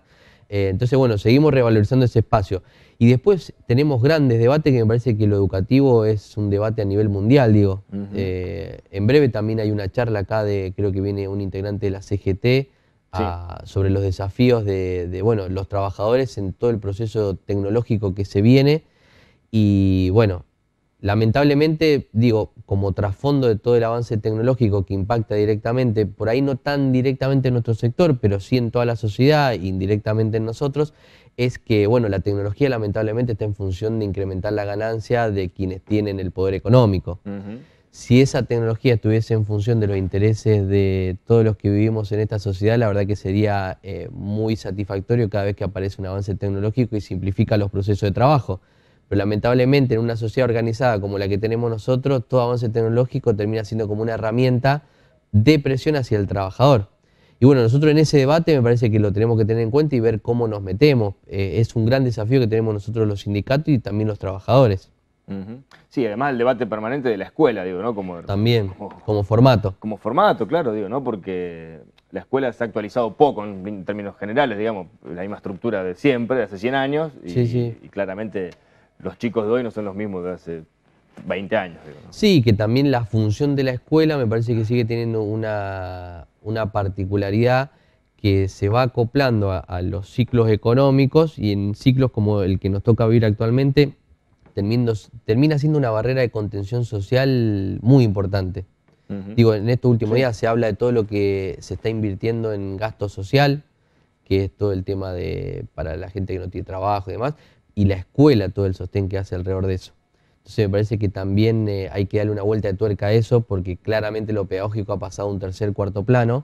Eh, entonces, bueno, seguimos revalorizando ese espacio. Y después tenemos grandes debates que me parece que lo educativo es un debate a nivel mundial, digo. Eh, en breve también hay una charla acá de, creo que viene un integrante de la CGT, sobre los desafíos de, de, bueno, los trabajadores en todo el proceso tecnológico que se viene. Y bueno, Lamentablemente, digo, como trasfondo de todo el avance tecnológico que impacta directamente, por ahí no tan directamente en nuestro sector, pero sí en toda la sociedad, indirectamente en nosotros, es que, bueno, la tecnología lamentablemente está en función de incrementar la ganancia de quienes tienen el poder económico. Si esa tecnología estuviese en función de los intereses de todos los que vivimos en esta sociedad, la verdad que sería eh, muy satisfactorio cada vez que aparece un avance tecnológico y simplifica los procesos de trabajo. Pero lamentablemente en una sociedad organizada como la que tenemos nosotros, todo avance tecnológico termina siendo como una herramienta de presión hacia el trabajador. Y bueno, nosotros en ese debate me parece que lo tenemos que tener en cuenta y ver cómo nos metemos. Eh, es un gran desafío que tenemos nosotros los sindicatos y también los trabajadores. Sí, además el debate permanente de la escuela, digo, ¿no? Como, también, como, formato. Como formato, claro, digo, ¿no? Porque la escuela se ha actualizado poco en, términos generales, digamos, la misma estructura de siempre, de hace 100 años, sí, sí. y claramente los chicos de hoy no son los mismos de hace 20 años. Sí, que también la función de la escuela me parece que sigue teniendo una, particularidad que se va acoplando a, los ciclos económicos y en ciclos como el que nos toca vivir actualmente, termina siendo una barrera de contención social muy importante. Digo, en estos últimos días se habla de todo lo que se está invirtiendo en gasto social, que es todo el tema de para la gente que no tiene trabajo y demás, y la escuela todo el sostén que hace alrededor de eso. Entonces me parece que también eh, hay que darle una vuelta de tuerca a eso porque claramente lo pedagógico ha pasado a un tercer, cuarto plano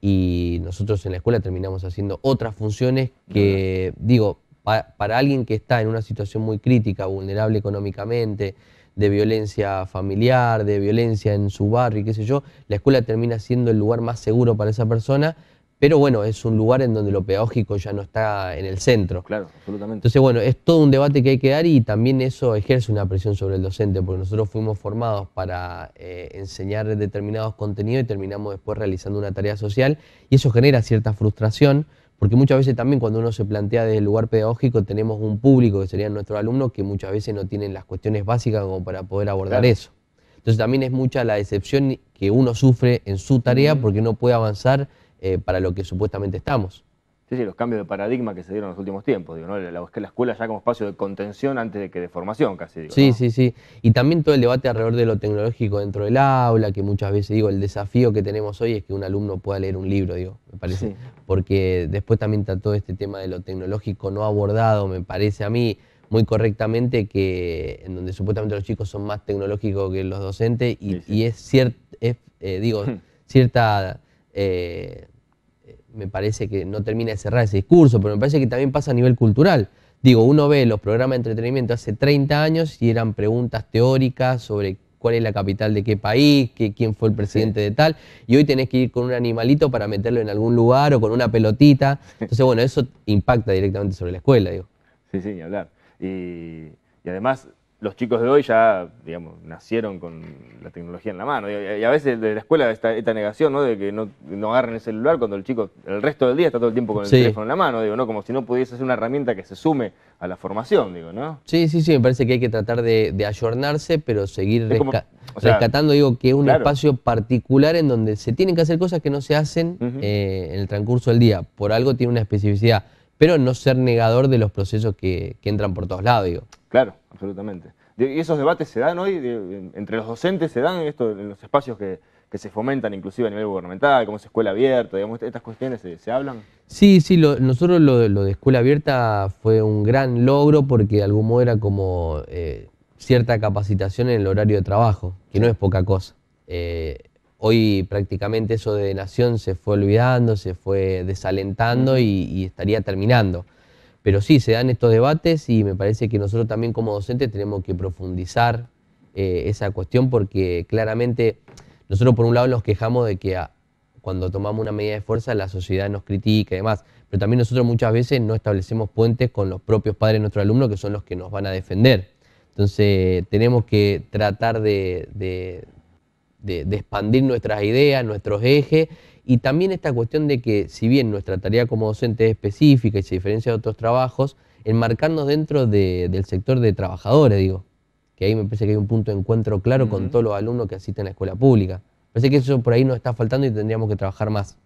y nosotros en la escuela terminamos haciendo otras funciones que, digo, para alguien que está en una situación muy crítica, vulnerable económicamente, de violencia familiar, de violencia en su barrio y qué sé yo, la escuela termina siendo el lugar más seguro para esa persona, pero bueno, es un lugar en donde lo pedagógico ya no está en el centro. Claro, absolutamente. Entonces, bueno, es todo un debate que hay que dar y también eso ejerce una presión sobre el docente, porque nosotros fuimos formados para eh, enseñar determinados contenidos y terminamos después realizando una tarea social y eso genera cierta frustración, porque muchas veces también cuando uno se plantea desde el lugar pedagógico tenemos un público que serían nuestros alumnos que muchas veces no tienen las cuestiones básicas como para poder abordar eso. Entonces también es mucha la decepción que uno sufre en su tarea mm. porque no puede avanzar eh, para lo que supuestamente estamos. Sí, sí, los cambios de paradigma que se dieron en los últimos tiempos, digo, ¿no? la, la escuela ya como espacio de contención antes de que de formación casi. Digo, sí, sí, sí. Y también todo el debate alrededor de lo tecnológico dentro del aula, que muchas veces digo, el desafío que tenemos hoy es que un alumno pueda leer un libro, digo, me parece. Porque después también todo este tema de lo tecnológico no abordado, me parece a mí, muy correctamente que en donde supuestamente los chicos son más tecnológicos que los docentes y, es cierto, eh, digo, *laughs* cierta eh, me parece que no termina de cerrar ese discurso, pero me parece que también pasa a nivel cultural. Digo, uno ve los programas de entretenimiento hace 30 años y eran preguntas teóricas sobre cuál es la capital de qué país, quién fue el presidente de tal, y hoy tenés que ir con un animalito para meterlo en algún lugar o con una pelotita. Entonces, bueno, eso impacta directamente sobre la escuela, digo. Sí, sí, hablar. y además, los chicos de hoy ya, digamos, nacieron con la tecnología en la mano. Y, a veces de la escuela esta, esta negación, ¿no? De que no, agarren el celular cuando el chico el resto del día está todo el tiempo con el teléfono en la mano, digo, ¿no? Como si no pudiese ser una herramienta que se sume a la formación, digo, ¿no? Sí, sí, sí, me parece que hay que tratar de, ayornarse, pero seguir rescatando, digo, que es un espacio particular en donde se tienen que hacer cosas que no se hacen eh, en el transcurso del día. Por algo tiene una especificidad pero no ser negador de los procesos que, entran por todos lados, digo. Claro, absolutamente. Y esos debates se dan hoy, entre los docentes se dan esto, en los espacios que, se fomentan inclusive a nivel gubernamental, como es escuela abierta, digamos, estas cuestiones se, hablan. Sí, sí, nosotros lo, de escuela abierta fue un gran logro porque de algún modo era como eh, cierta capacitación en el horario de trabajo, que no es poca cosa. Eh, Hoy prácticamente eso de Nación se fue olvidando, se fue desalentando y, estaría terminando. Pero sí, se dan estos debates y me parece que nosotros también como docentes tenemos que profundizar eh, esa cuestión porque claramente nosotros por un lado nos quejamos de que cuando tomamos una medida de fuerza la sociedad nos critica y demás, pero también nosotros muchas veces no establecemos puentes con los propios padres de nuestros alumnos que son los que nos van a defender. Entonces tenemos que tratar de, de, expandir nuestras ideas, nuestros ejes y también esta cuestión de que si bien nuestra tarea como docente es específica y se diferencia de otros trabajos, enmarcarnos dentro del sector de trabajadores, digo, que ahí me parece que hay un punto de encuentro claro con todos los alumnos que asisten a la escuela pública. Parece que eso por ahí nos está faltando y tendríamos que trabajar más.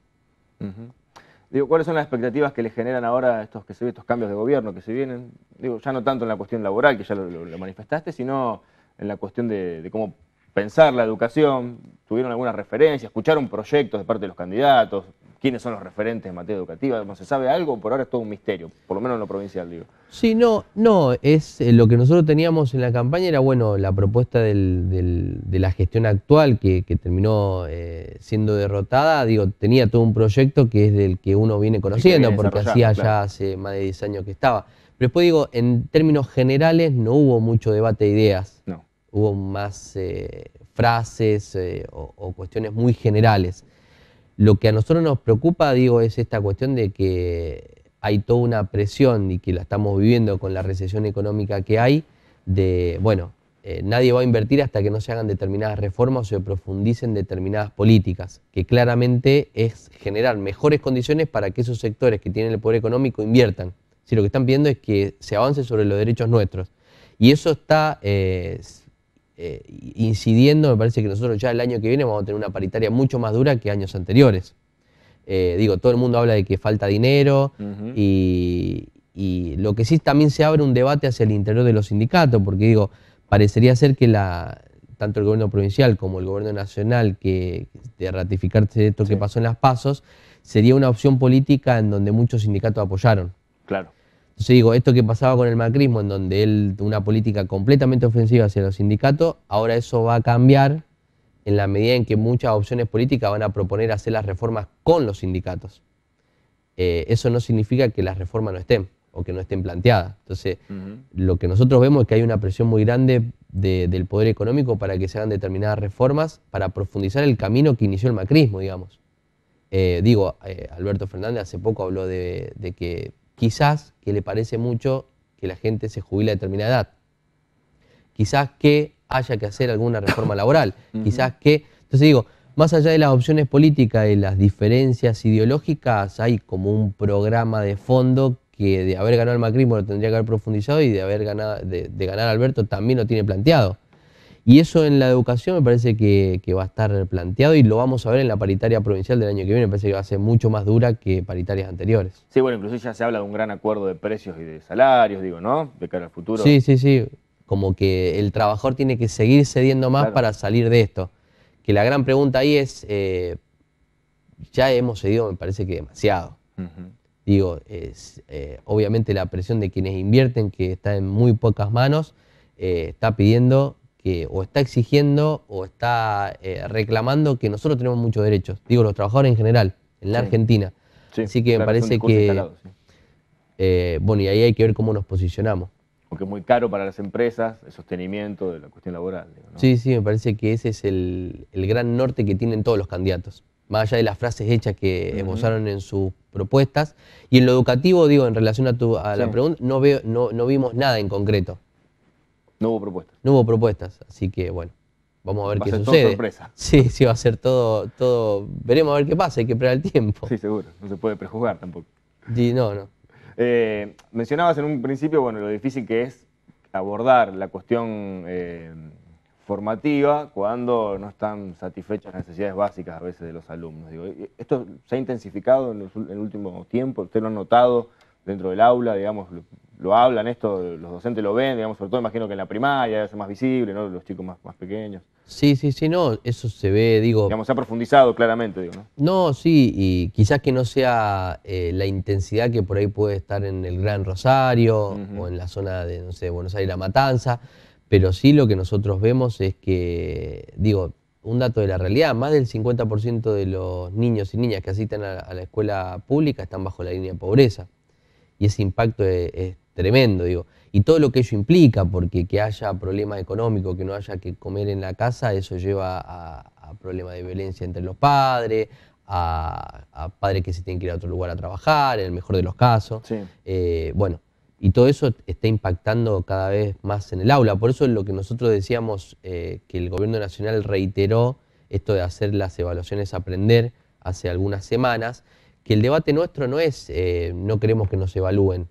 Digo, ¿cuáles son las expectativas que le generan ahora estos, que se, estos cambios de gobierno que se vienen? Digo, ya no tanto en la cuestión laboral, que ya lo, manifestaste, sino en la cuestión de cómo pensar la educación, tuvieron algunas referencias, escucharon proyectos de parte de los candidatos, quiénes son los referentes en materia educativa, ¿No ¿se sabe algo? Por ahora es todo un misterio, por lo menos en lo provincial, digo. Sí, no, no, es eh, lo que nosotros teníamos en la campaña era, bueno, la propuesta de la gestión actual que, terminó eh, siendo derrotada, digo, tenía todo un proyecto que es del que uno viene conociendo, porque hacía ya hace más de 10 años que estaba. Pero después digo, en términos generales no hubo mucho debate de ideas. No hubo más eh, frases eh, o, cuestiones muy generales. Lo que a nosotros nos preocupa, digo, es esta cuestión de que hay toda una presión y que la estamos viviendo con la recesión económica que hay, de, bueno, eh, nadie va a invertir hasta que no se hagan determinadas reformas o se profundicen determinadas políticas, que claramente es generar mejores condiciones para que esos sectores que tienen el poder económico inviertan. Si lo que están pidiendo es que se avance sobre los derechos nuestros. Y eso está eh, incidiendo, me parece que nosotros ya el año que viene vamos a tener una paritaria mucho más dura que años anteriores. Eh, digo, todo el mundo habla de que falta dinero y, lo que sí también se abre un debate hacia el interior de los sindicatos, porque digo, parecería ser que la, tanto el gobierno provincial como el gobierno nacional, que de ratificarse esto que pasó en las pasos, sería una opción política en donde muchos sindicatos apoyaron. Claro. Entonces digo, esto que pasaba con el macrismo, en donde él tuvo una política completamente ofensiva hacia los sindicatos, ahora eso va a cambiar en la medida en que muchas opciones políticas van a proponer hacer las reformas con los sindicatos. Eh, eso no significa que las reformas no estén o que no estén planteadas. Entonces, lo que nosotros vemos es que hay una presión muy grande del poder económico para que se hagan determinadas reformas para profundizar el camino que inició el macrismo, digamos. Eh, digo, eh, Alberto Fernández hace poco habló de que Quizás que le parece mucho que la gente se jubile a determinada edad. Quizás que haya que hacer alguna reforma laboral. *coughs* Quizás que... Entonces digo, más allá de las opciones políticas y las diferencias ideológicas, hay como un programa de fondo que de haber ganado el macrismo lo tendría que haber profundizado y de haber ganado, de ganar Alberto también lo tiene planteado. Y eso en la educación me parece que, va a estar planteado y lo vamos a ver en la paritaria provincial del año que viene. Me parece que va a ser mucho más dura que paritarias anteriores. Sí, bueno, incluso ya se habla de un gran acuerdo de precios y de salarios, digo, ¿no? De cara al futuro. Sí, sí, sí. Como que el trabajador tiene que seguir cediendo más para salir de esto. Que la gran pregunta ahí es, eh, ya hemos cedido, me parece que demasiado. Digo, eh, obviamente la presión de quienes invierten, que está en muy pocas manos, eh, está pidiendo que o está exigiendo o está eh, reclamando que nosotros tenemos muchos derechos. Digo, los trabajadores en general, en la Argentina. Sí, Así que me parece que. Eh, bueno, y ahí hay que ver cómo nos posicionamos. Porque es muy caro para las empresas el sostenimiento de la cuestión laboral. Sí, sí, me parece que ese es el, gran norte que tienen todos los candidatos. Más allá de las frases hechas que esbozaron en sus propuestas. Y en lo educativo, digo, en relación a, tu, a la pregunta, no, veo, no, no vimos nada en concreto. No hubo propuestas. No hubo propuestas, así que bueno, vamos a ver qué a ser sucede. sorpresa. *laughs* Sí, sí, va a ser todo, todo. Veremos a ver qué pasa, hay que esperar el tiempo. Sí, seguro, no se puede prejuzgar tampoco. Sí, no, no. Eh, mencionabas en un principio, bueno, lo difícil que es abordar la cuestión eh, formativa cuando no están satisfechas las necesidades básicas a veces de los alumnos. Digo, eh, ¿Esto se ha intensificado en, en el último tiempo? ¿Usted lo ha notado dentro del aula, digamos, lo hablan esto, los docentes lo ven, digamos, sobre todo imagino que en la primaria es más visible, ¿no? Los chicos más, más pequeños. Sí, sí, sí, no, eso se ve, digo... Digamos, se ha profundizado claramente, digo, ¿no? No, sí, y quizás que no sea eh, la intensidad que por ahí puede estar en el Gran Rosario o en la zona de, no sé, Buenos Aires, La Matanza, pero sí lo que nosotros vemos es que, digo, un dato de la realidad, más del 50% de los niños y niñas que asisten a, la escuela pública están bajo la línea de pobreza. Y ese impacto es tremendo, digo. Y todo lo que ello implica, porque que haya problema económico, que no haya que comer en la casa, eso lleva a, problemas de violencia entre los padres, a, padres que se tienen que ir a otro lugar a trabajar, en el mejor de los casos. Eh, bueno, y todo eso está impactando cada vez más en el aula. Por eso es lo que nosotros decíamos eh, que el gobierno nacional reiteró esto de hacer las evaluaciones aprender hace algunas semanas, que el debate nuestro no es eh, no queremos que nos evalúen,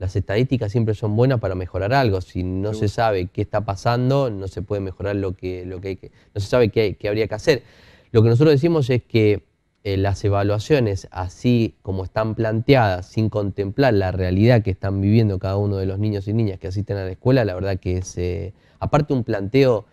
las estadísticas siempre son buenas para mejorar algo. Si no se sabe qué está pasando, no se puede mejorar lo que, lo que hay que. No se sabe qué, habría que hacer. Lo que nosotros decimos es que eh, las evaluaciones, así como están planteadas, sin contemplar la realidad que están viviendo cada uno de los niños y niñas que asisten a la escuela, la verdad que es. aparte, un planteo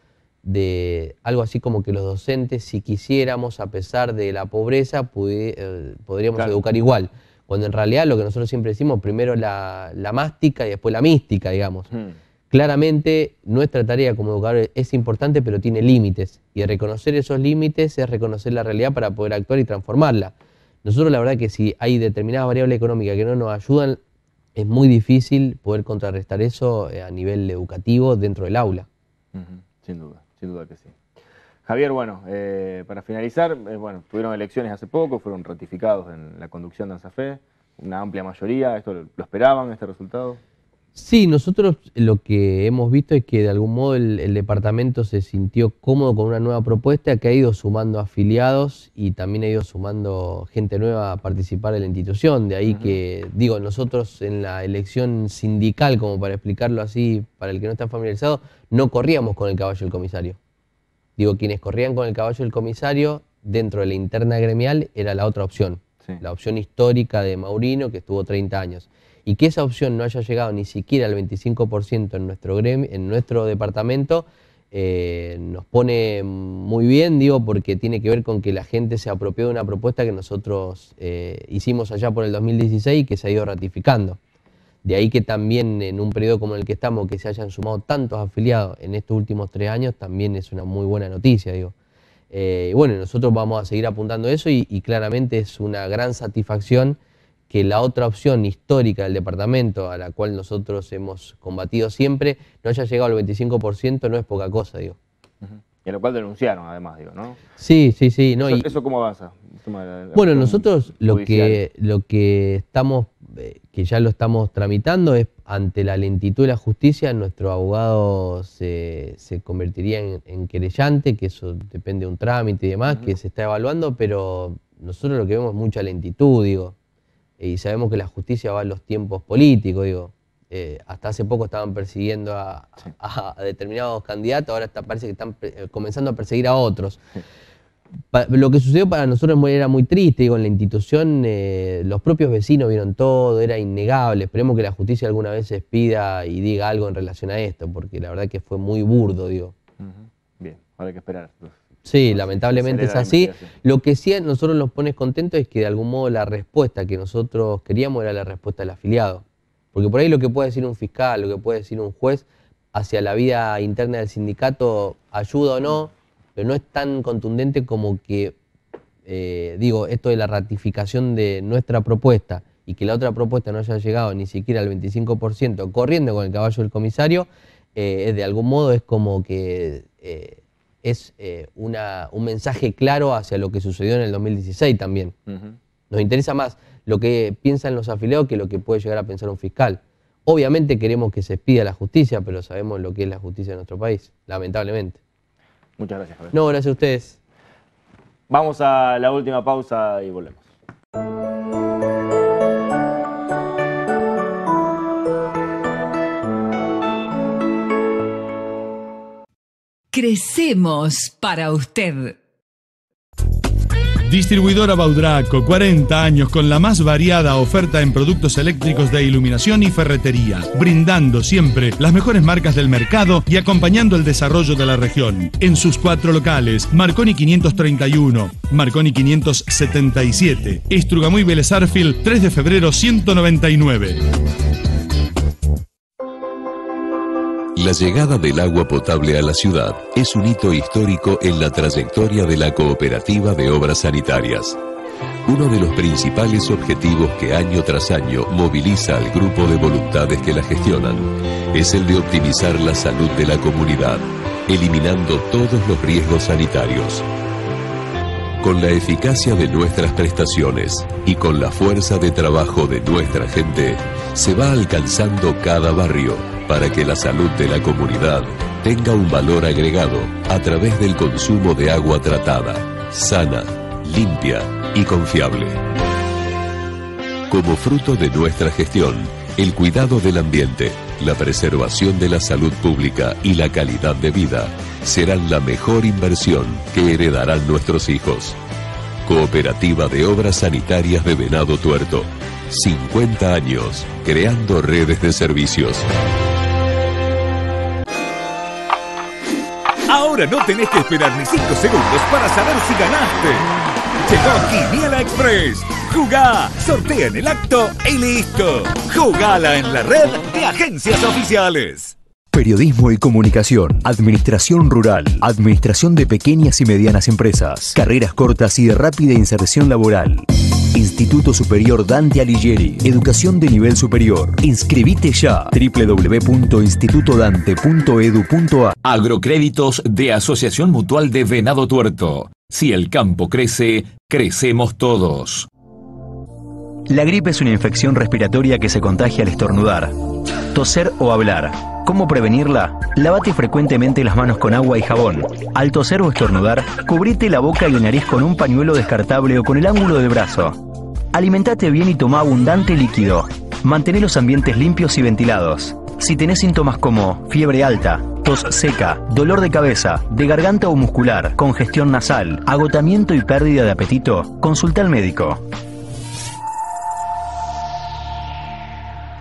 de algo así como que los docentes, si quisiéramos, a pesar de la pobreza, eh, podríamos educar igual cuando en realidad lo que nosotros siempre decimos, primero la, mástica y después la mística, digamos. Hmm. Claramente nuestra tarea como educadores es importante, pero tiene límites. Y reconocer esos límites es reconocer la realidad para poder actuar y transformarla. Nosotros la verdad que si hay determinadas variables económicas que no nos ayudan, es muy difícil poder contrarrestar eso eh, a nivel educativo dentro del aula. Sin duda, sin duda que sí. Javier, bueno, eh, para finalizar, eh, bueno, tuvieron elecciones hace poco, fueron ratificados en la conducción de ANSAFE, una amplia mayoría, ¿esto lo, esperaban, este resultado? Sí, nosotros lo que hemos visto es que de algún modo el, departamento se sintió cómodo con una nueva propuesta que ha ido sumando afiliados y también ha ido sumando gente nueva a participar en la institución. De ahí que, digo, nosotros en la elección sindical, como para explicarlo así, para el que no está familiarizado, no corríamos con el caballo del comisario. Digo, quienes corrían con el caballo del comisario dentro de la interna gremial era la otra opción, la opción histórica de Maurino que estuvo 30 años. Y que esa opción no haya llegado ni siquiera al 25% en nuestro, gremio, en nuestro departamento eh, nos pone muy bien, digo, porque tiene que ver con que la gente se apropió de una propuesta que nosotros eh, hicimos allá por el 2016 y que se ha ido ratificando. De ahí que también en un periodo como el que estamos, que se hayan sumado tantos afiliados en estos últimos tres años, también es una muy buena noticia, digo. Eh, bueno, nosotros vamos a seguir apuntando eso y, claramente es una gran satisfacción que la otra opción histórica del departamento, a la cual nosotros hemos combatido siempre, no haya llegado al 25%, no es poca cosa, digo. Y a lo cual denunciaron, además, digo, ¿no? Sí, sí, sí. No, ¿Eso, y... ¿Eso cómo avanza? bueno, nosotros lo que, lo que estamos eh, que ya lo estamos tramitando, es ante la lentitud de la justicia, nuestro abogado se, se convertiría en, querellante, que eso depende de un trámite y demás, que se está evaluando, pero nosotros lo que vemos es mucha lentitud, digo, y sabemos que la justicia va en los tiempos políticos, digo. Eh, hasta hace poco estaban persiguiendo a, determinados candidatos, ahora está, parece que están eh, comenzando a perseguir a otros lo que sucedió para nosotros era muy triste, digo, en la institución eh, los propios vecinos vieron todo, era innegable, esperemos que la justicia alguna vez se pida y diga algo en relación a esto, porque la verdad que fue muy burdo, digo. Bien, ahora que esperar. Sí, lamentablemente es así. Lo que sí a nosotros nos pone contentos es que de algún modo la respuesta que nosotros queríamos era la respuesta del afiliado. Porque por ahí lo que puede decir un fiscal, lo que puede decir un juez hacia la vida interna del sindicato, ayuda o no, pero no es tan contundente como que, eh, digo, esto de la ratificación de nuestra propuesta y que la otra propuesta no haya llegado ni siquiera al 25% corriendo con el caballo del comisario, eh, de algún modo es como que eh, es un mensaje claro hacia lo que sucedió en el 2016 también. Nos interesa más lo que piensan los afiliados que lo que puede llegar a pensar un fiscal. Obviamente queremos que se pida la justicia, pero sabemos lo que es la justicia en nuestro país, lamentablemente. Muchas gracias, No, gracias a ustedes. Vamos a la última pausa y volvemos. Crecemos para usted. Distribuidora Baudraco, 40 años con la más variada oferta en productos eléctricos de iluminación y ferretería, brindando siempre las mejores marcas del mercado y acompañando el desarrollo de la región. En sus cuatro locales, Marconi 531, Marconi 577, Estrugamuy belezarfil 3 de febrero 199. La llegada del agua potable a la ciudad es un hito histórico en la trayectoria de la Cooperativa de Obras Sanitarias. Uno de los principales objetivos que año tras año moviliza al grupo de voluntades que la gestionan es el de optimizar la salud de la comunidad, eliminando todos los riesgos sanitarios. Con la eficacia de nuestras prestaciones y con la fuerza de trabajo de nuestra gente, se va alcanzando cada barrio para que la salud de la comunidad tenga un valor agregado a través del consumo de agua tratada, sana, limpia y confiable. Como fruto de nuestra gestión, el cuidado del ambiente, la preservación de la salud pública y la calidad de vida serán la mejor inversión que heredarán nuestros hijos. Cooperativa de Obras Sanitarias de Venado Tuerto. 50 años creando redes de servicios. Ahora no tenés que esperar ni 5 segundos para saber si ganaste. Llegó Quiniela Express. Jugá, sortea en el acto y listo. Jugala en la red de agencias oficiales. Periodismo y comunicación, administración rural, administración de pequeñas y medianas empresas, carreras cortas y de rápida inserción laboral. Instituto Superior Dante Alighieri, Educación de Nivel Superior. Inscribite ya www.institutodante.edu.a Agrocréditos de Asociación Mutual de Venado Tuerto. Si el campo crece, crecemos todos. La gripe es una infección respiratoria que se contagia al estornudar, toser o hablar. ¿Cómo prevenirla? Lavate frecuentemente las manos con agua y jabón. Al toser o estornudar, cubrite la boca y la nariz con un pañuelo descartable o con el ángulo del brazo. Alimentate bien y toma abundante líquido. Mantén los ambientes limpios y ventilados. Si tenés síntomas como fiebre alta, tos seca, dolor de cabeza, de garganta o muscular, congestión nasal, agotamiento y pérdida de apetito, consulta al médico.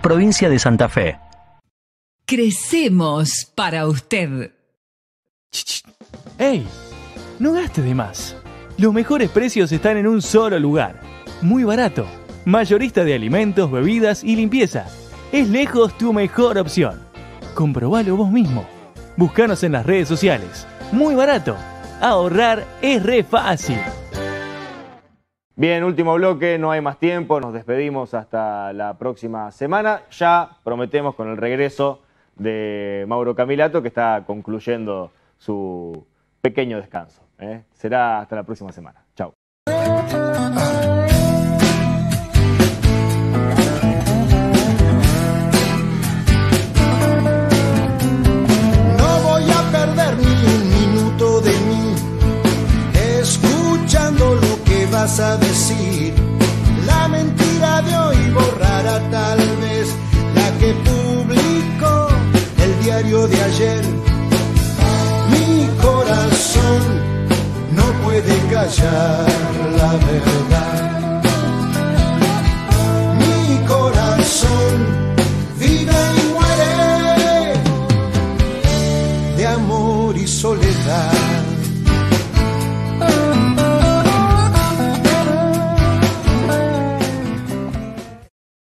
Provincia de Santa Fe. Crecemos para usted. ¡Ey! No gastes de más. Los mejores precios están en un solo lugar muy barato. Mayorista de alimentos, bebidas y limpieza. Es lejos tu mejor opción. Comprobalo vos mismo. Búscanos en las redes sociales. Muy barato. Ahorrar es re fácil. Bien, último bloque, no hay más tiempo, nos despedimos hasta la próxima semana. Ya prometemos con el regreso de Mauro Camilato que está concluyendo su pequeño descanso. ¿eh? Será hasta la próxima semana. vas a decir. La mentira de hoy borrará tal vez la que publicó el diario de ayer. Mi corazón no puede callar la verdad.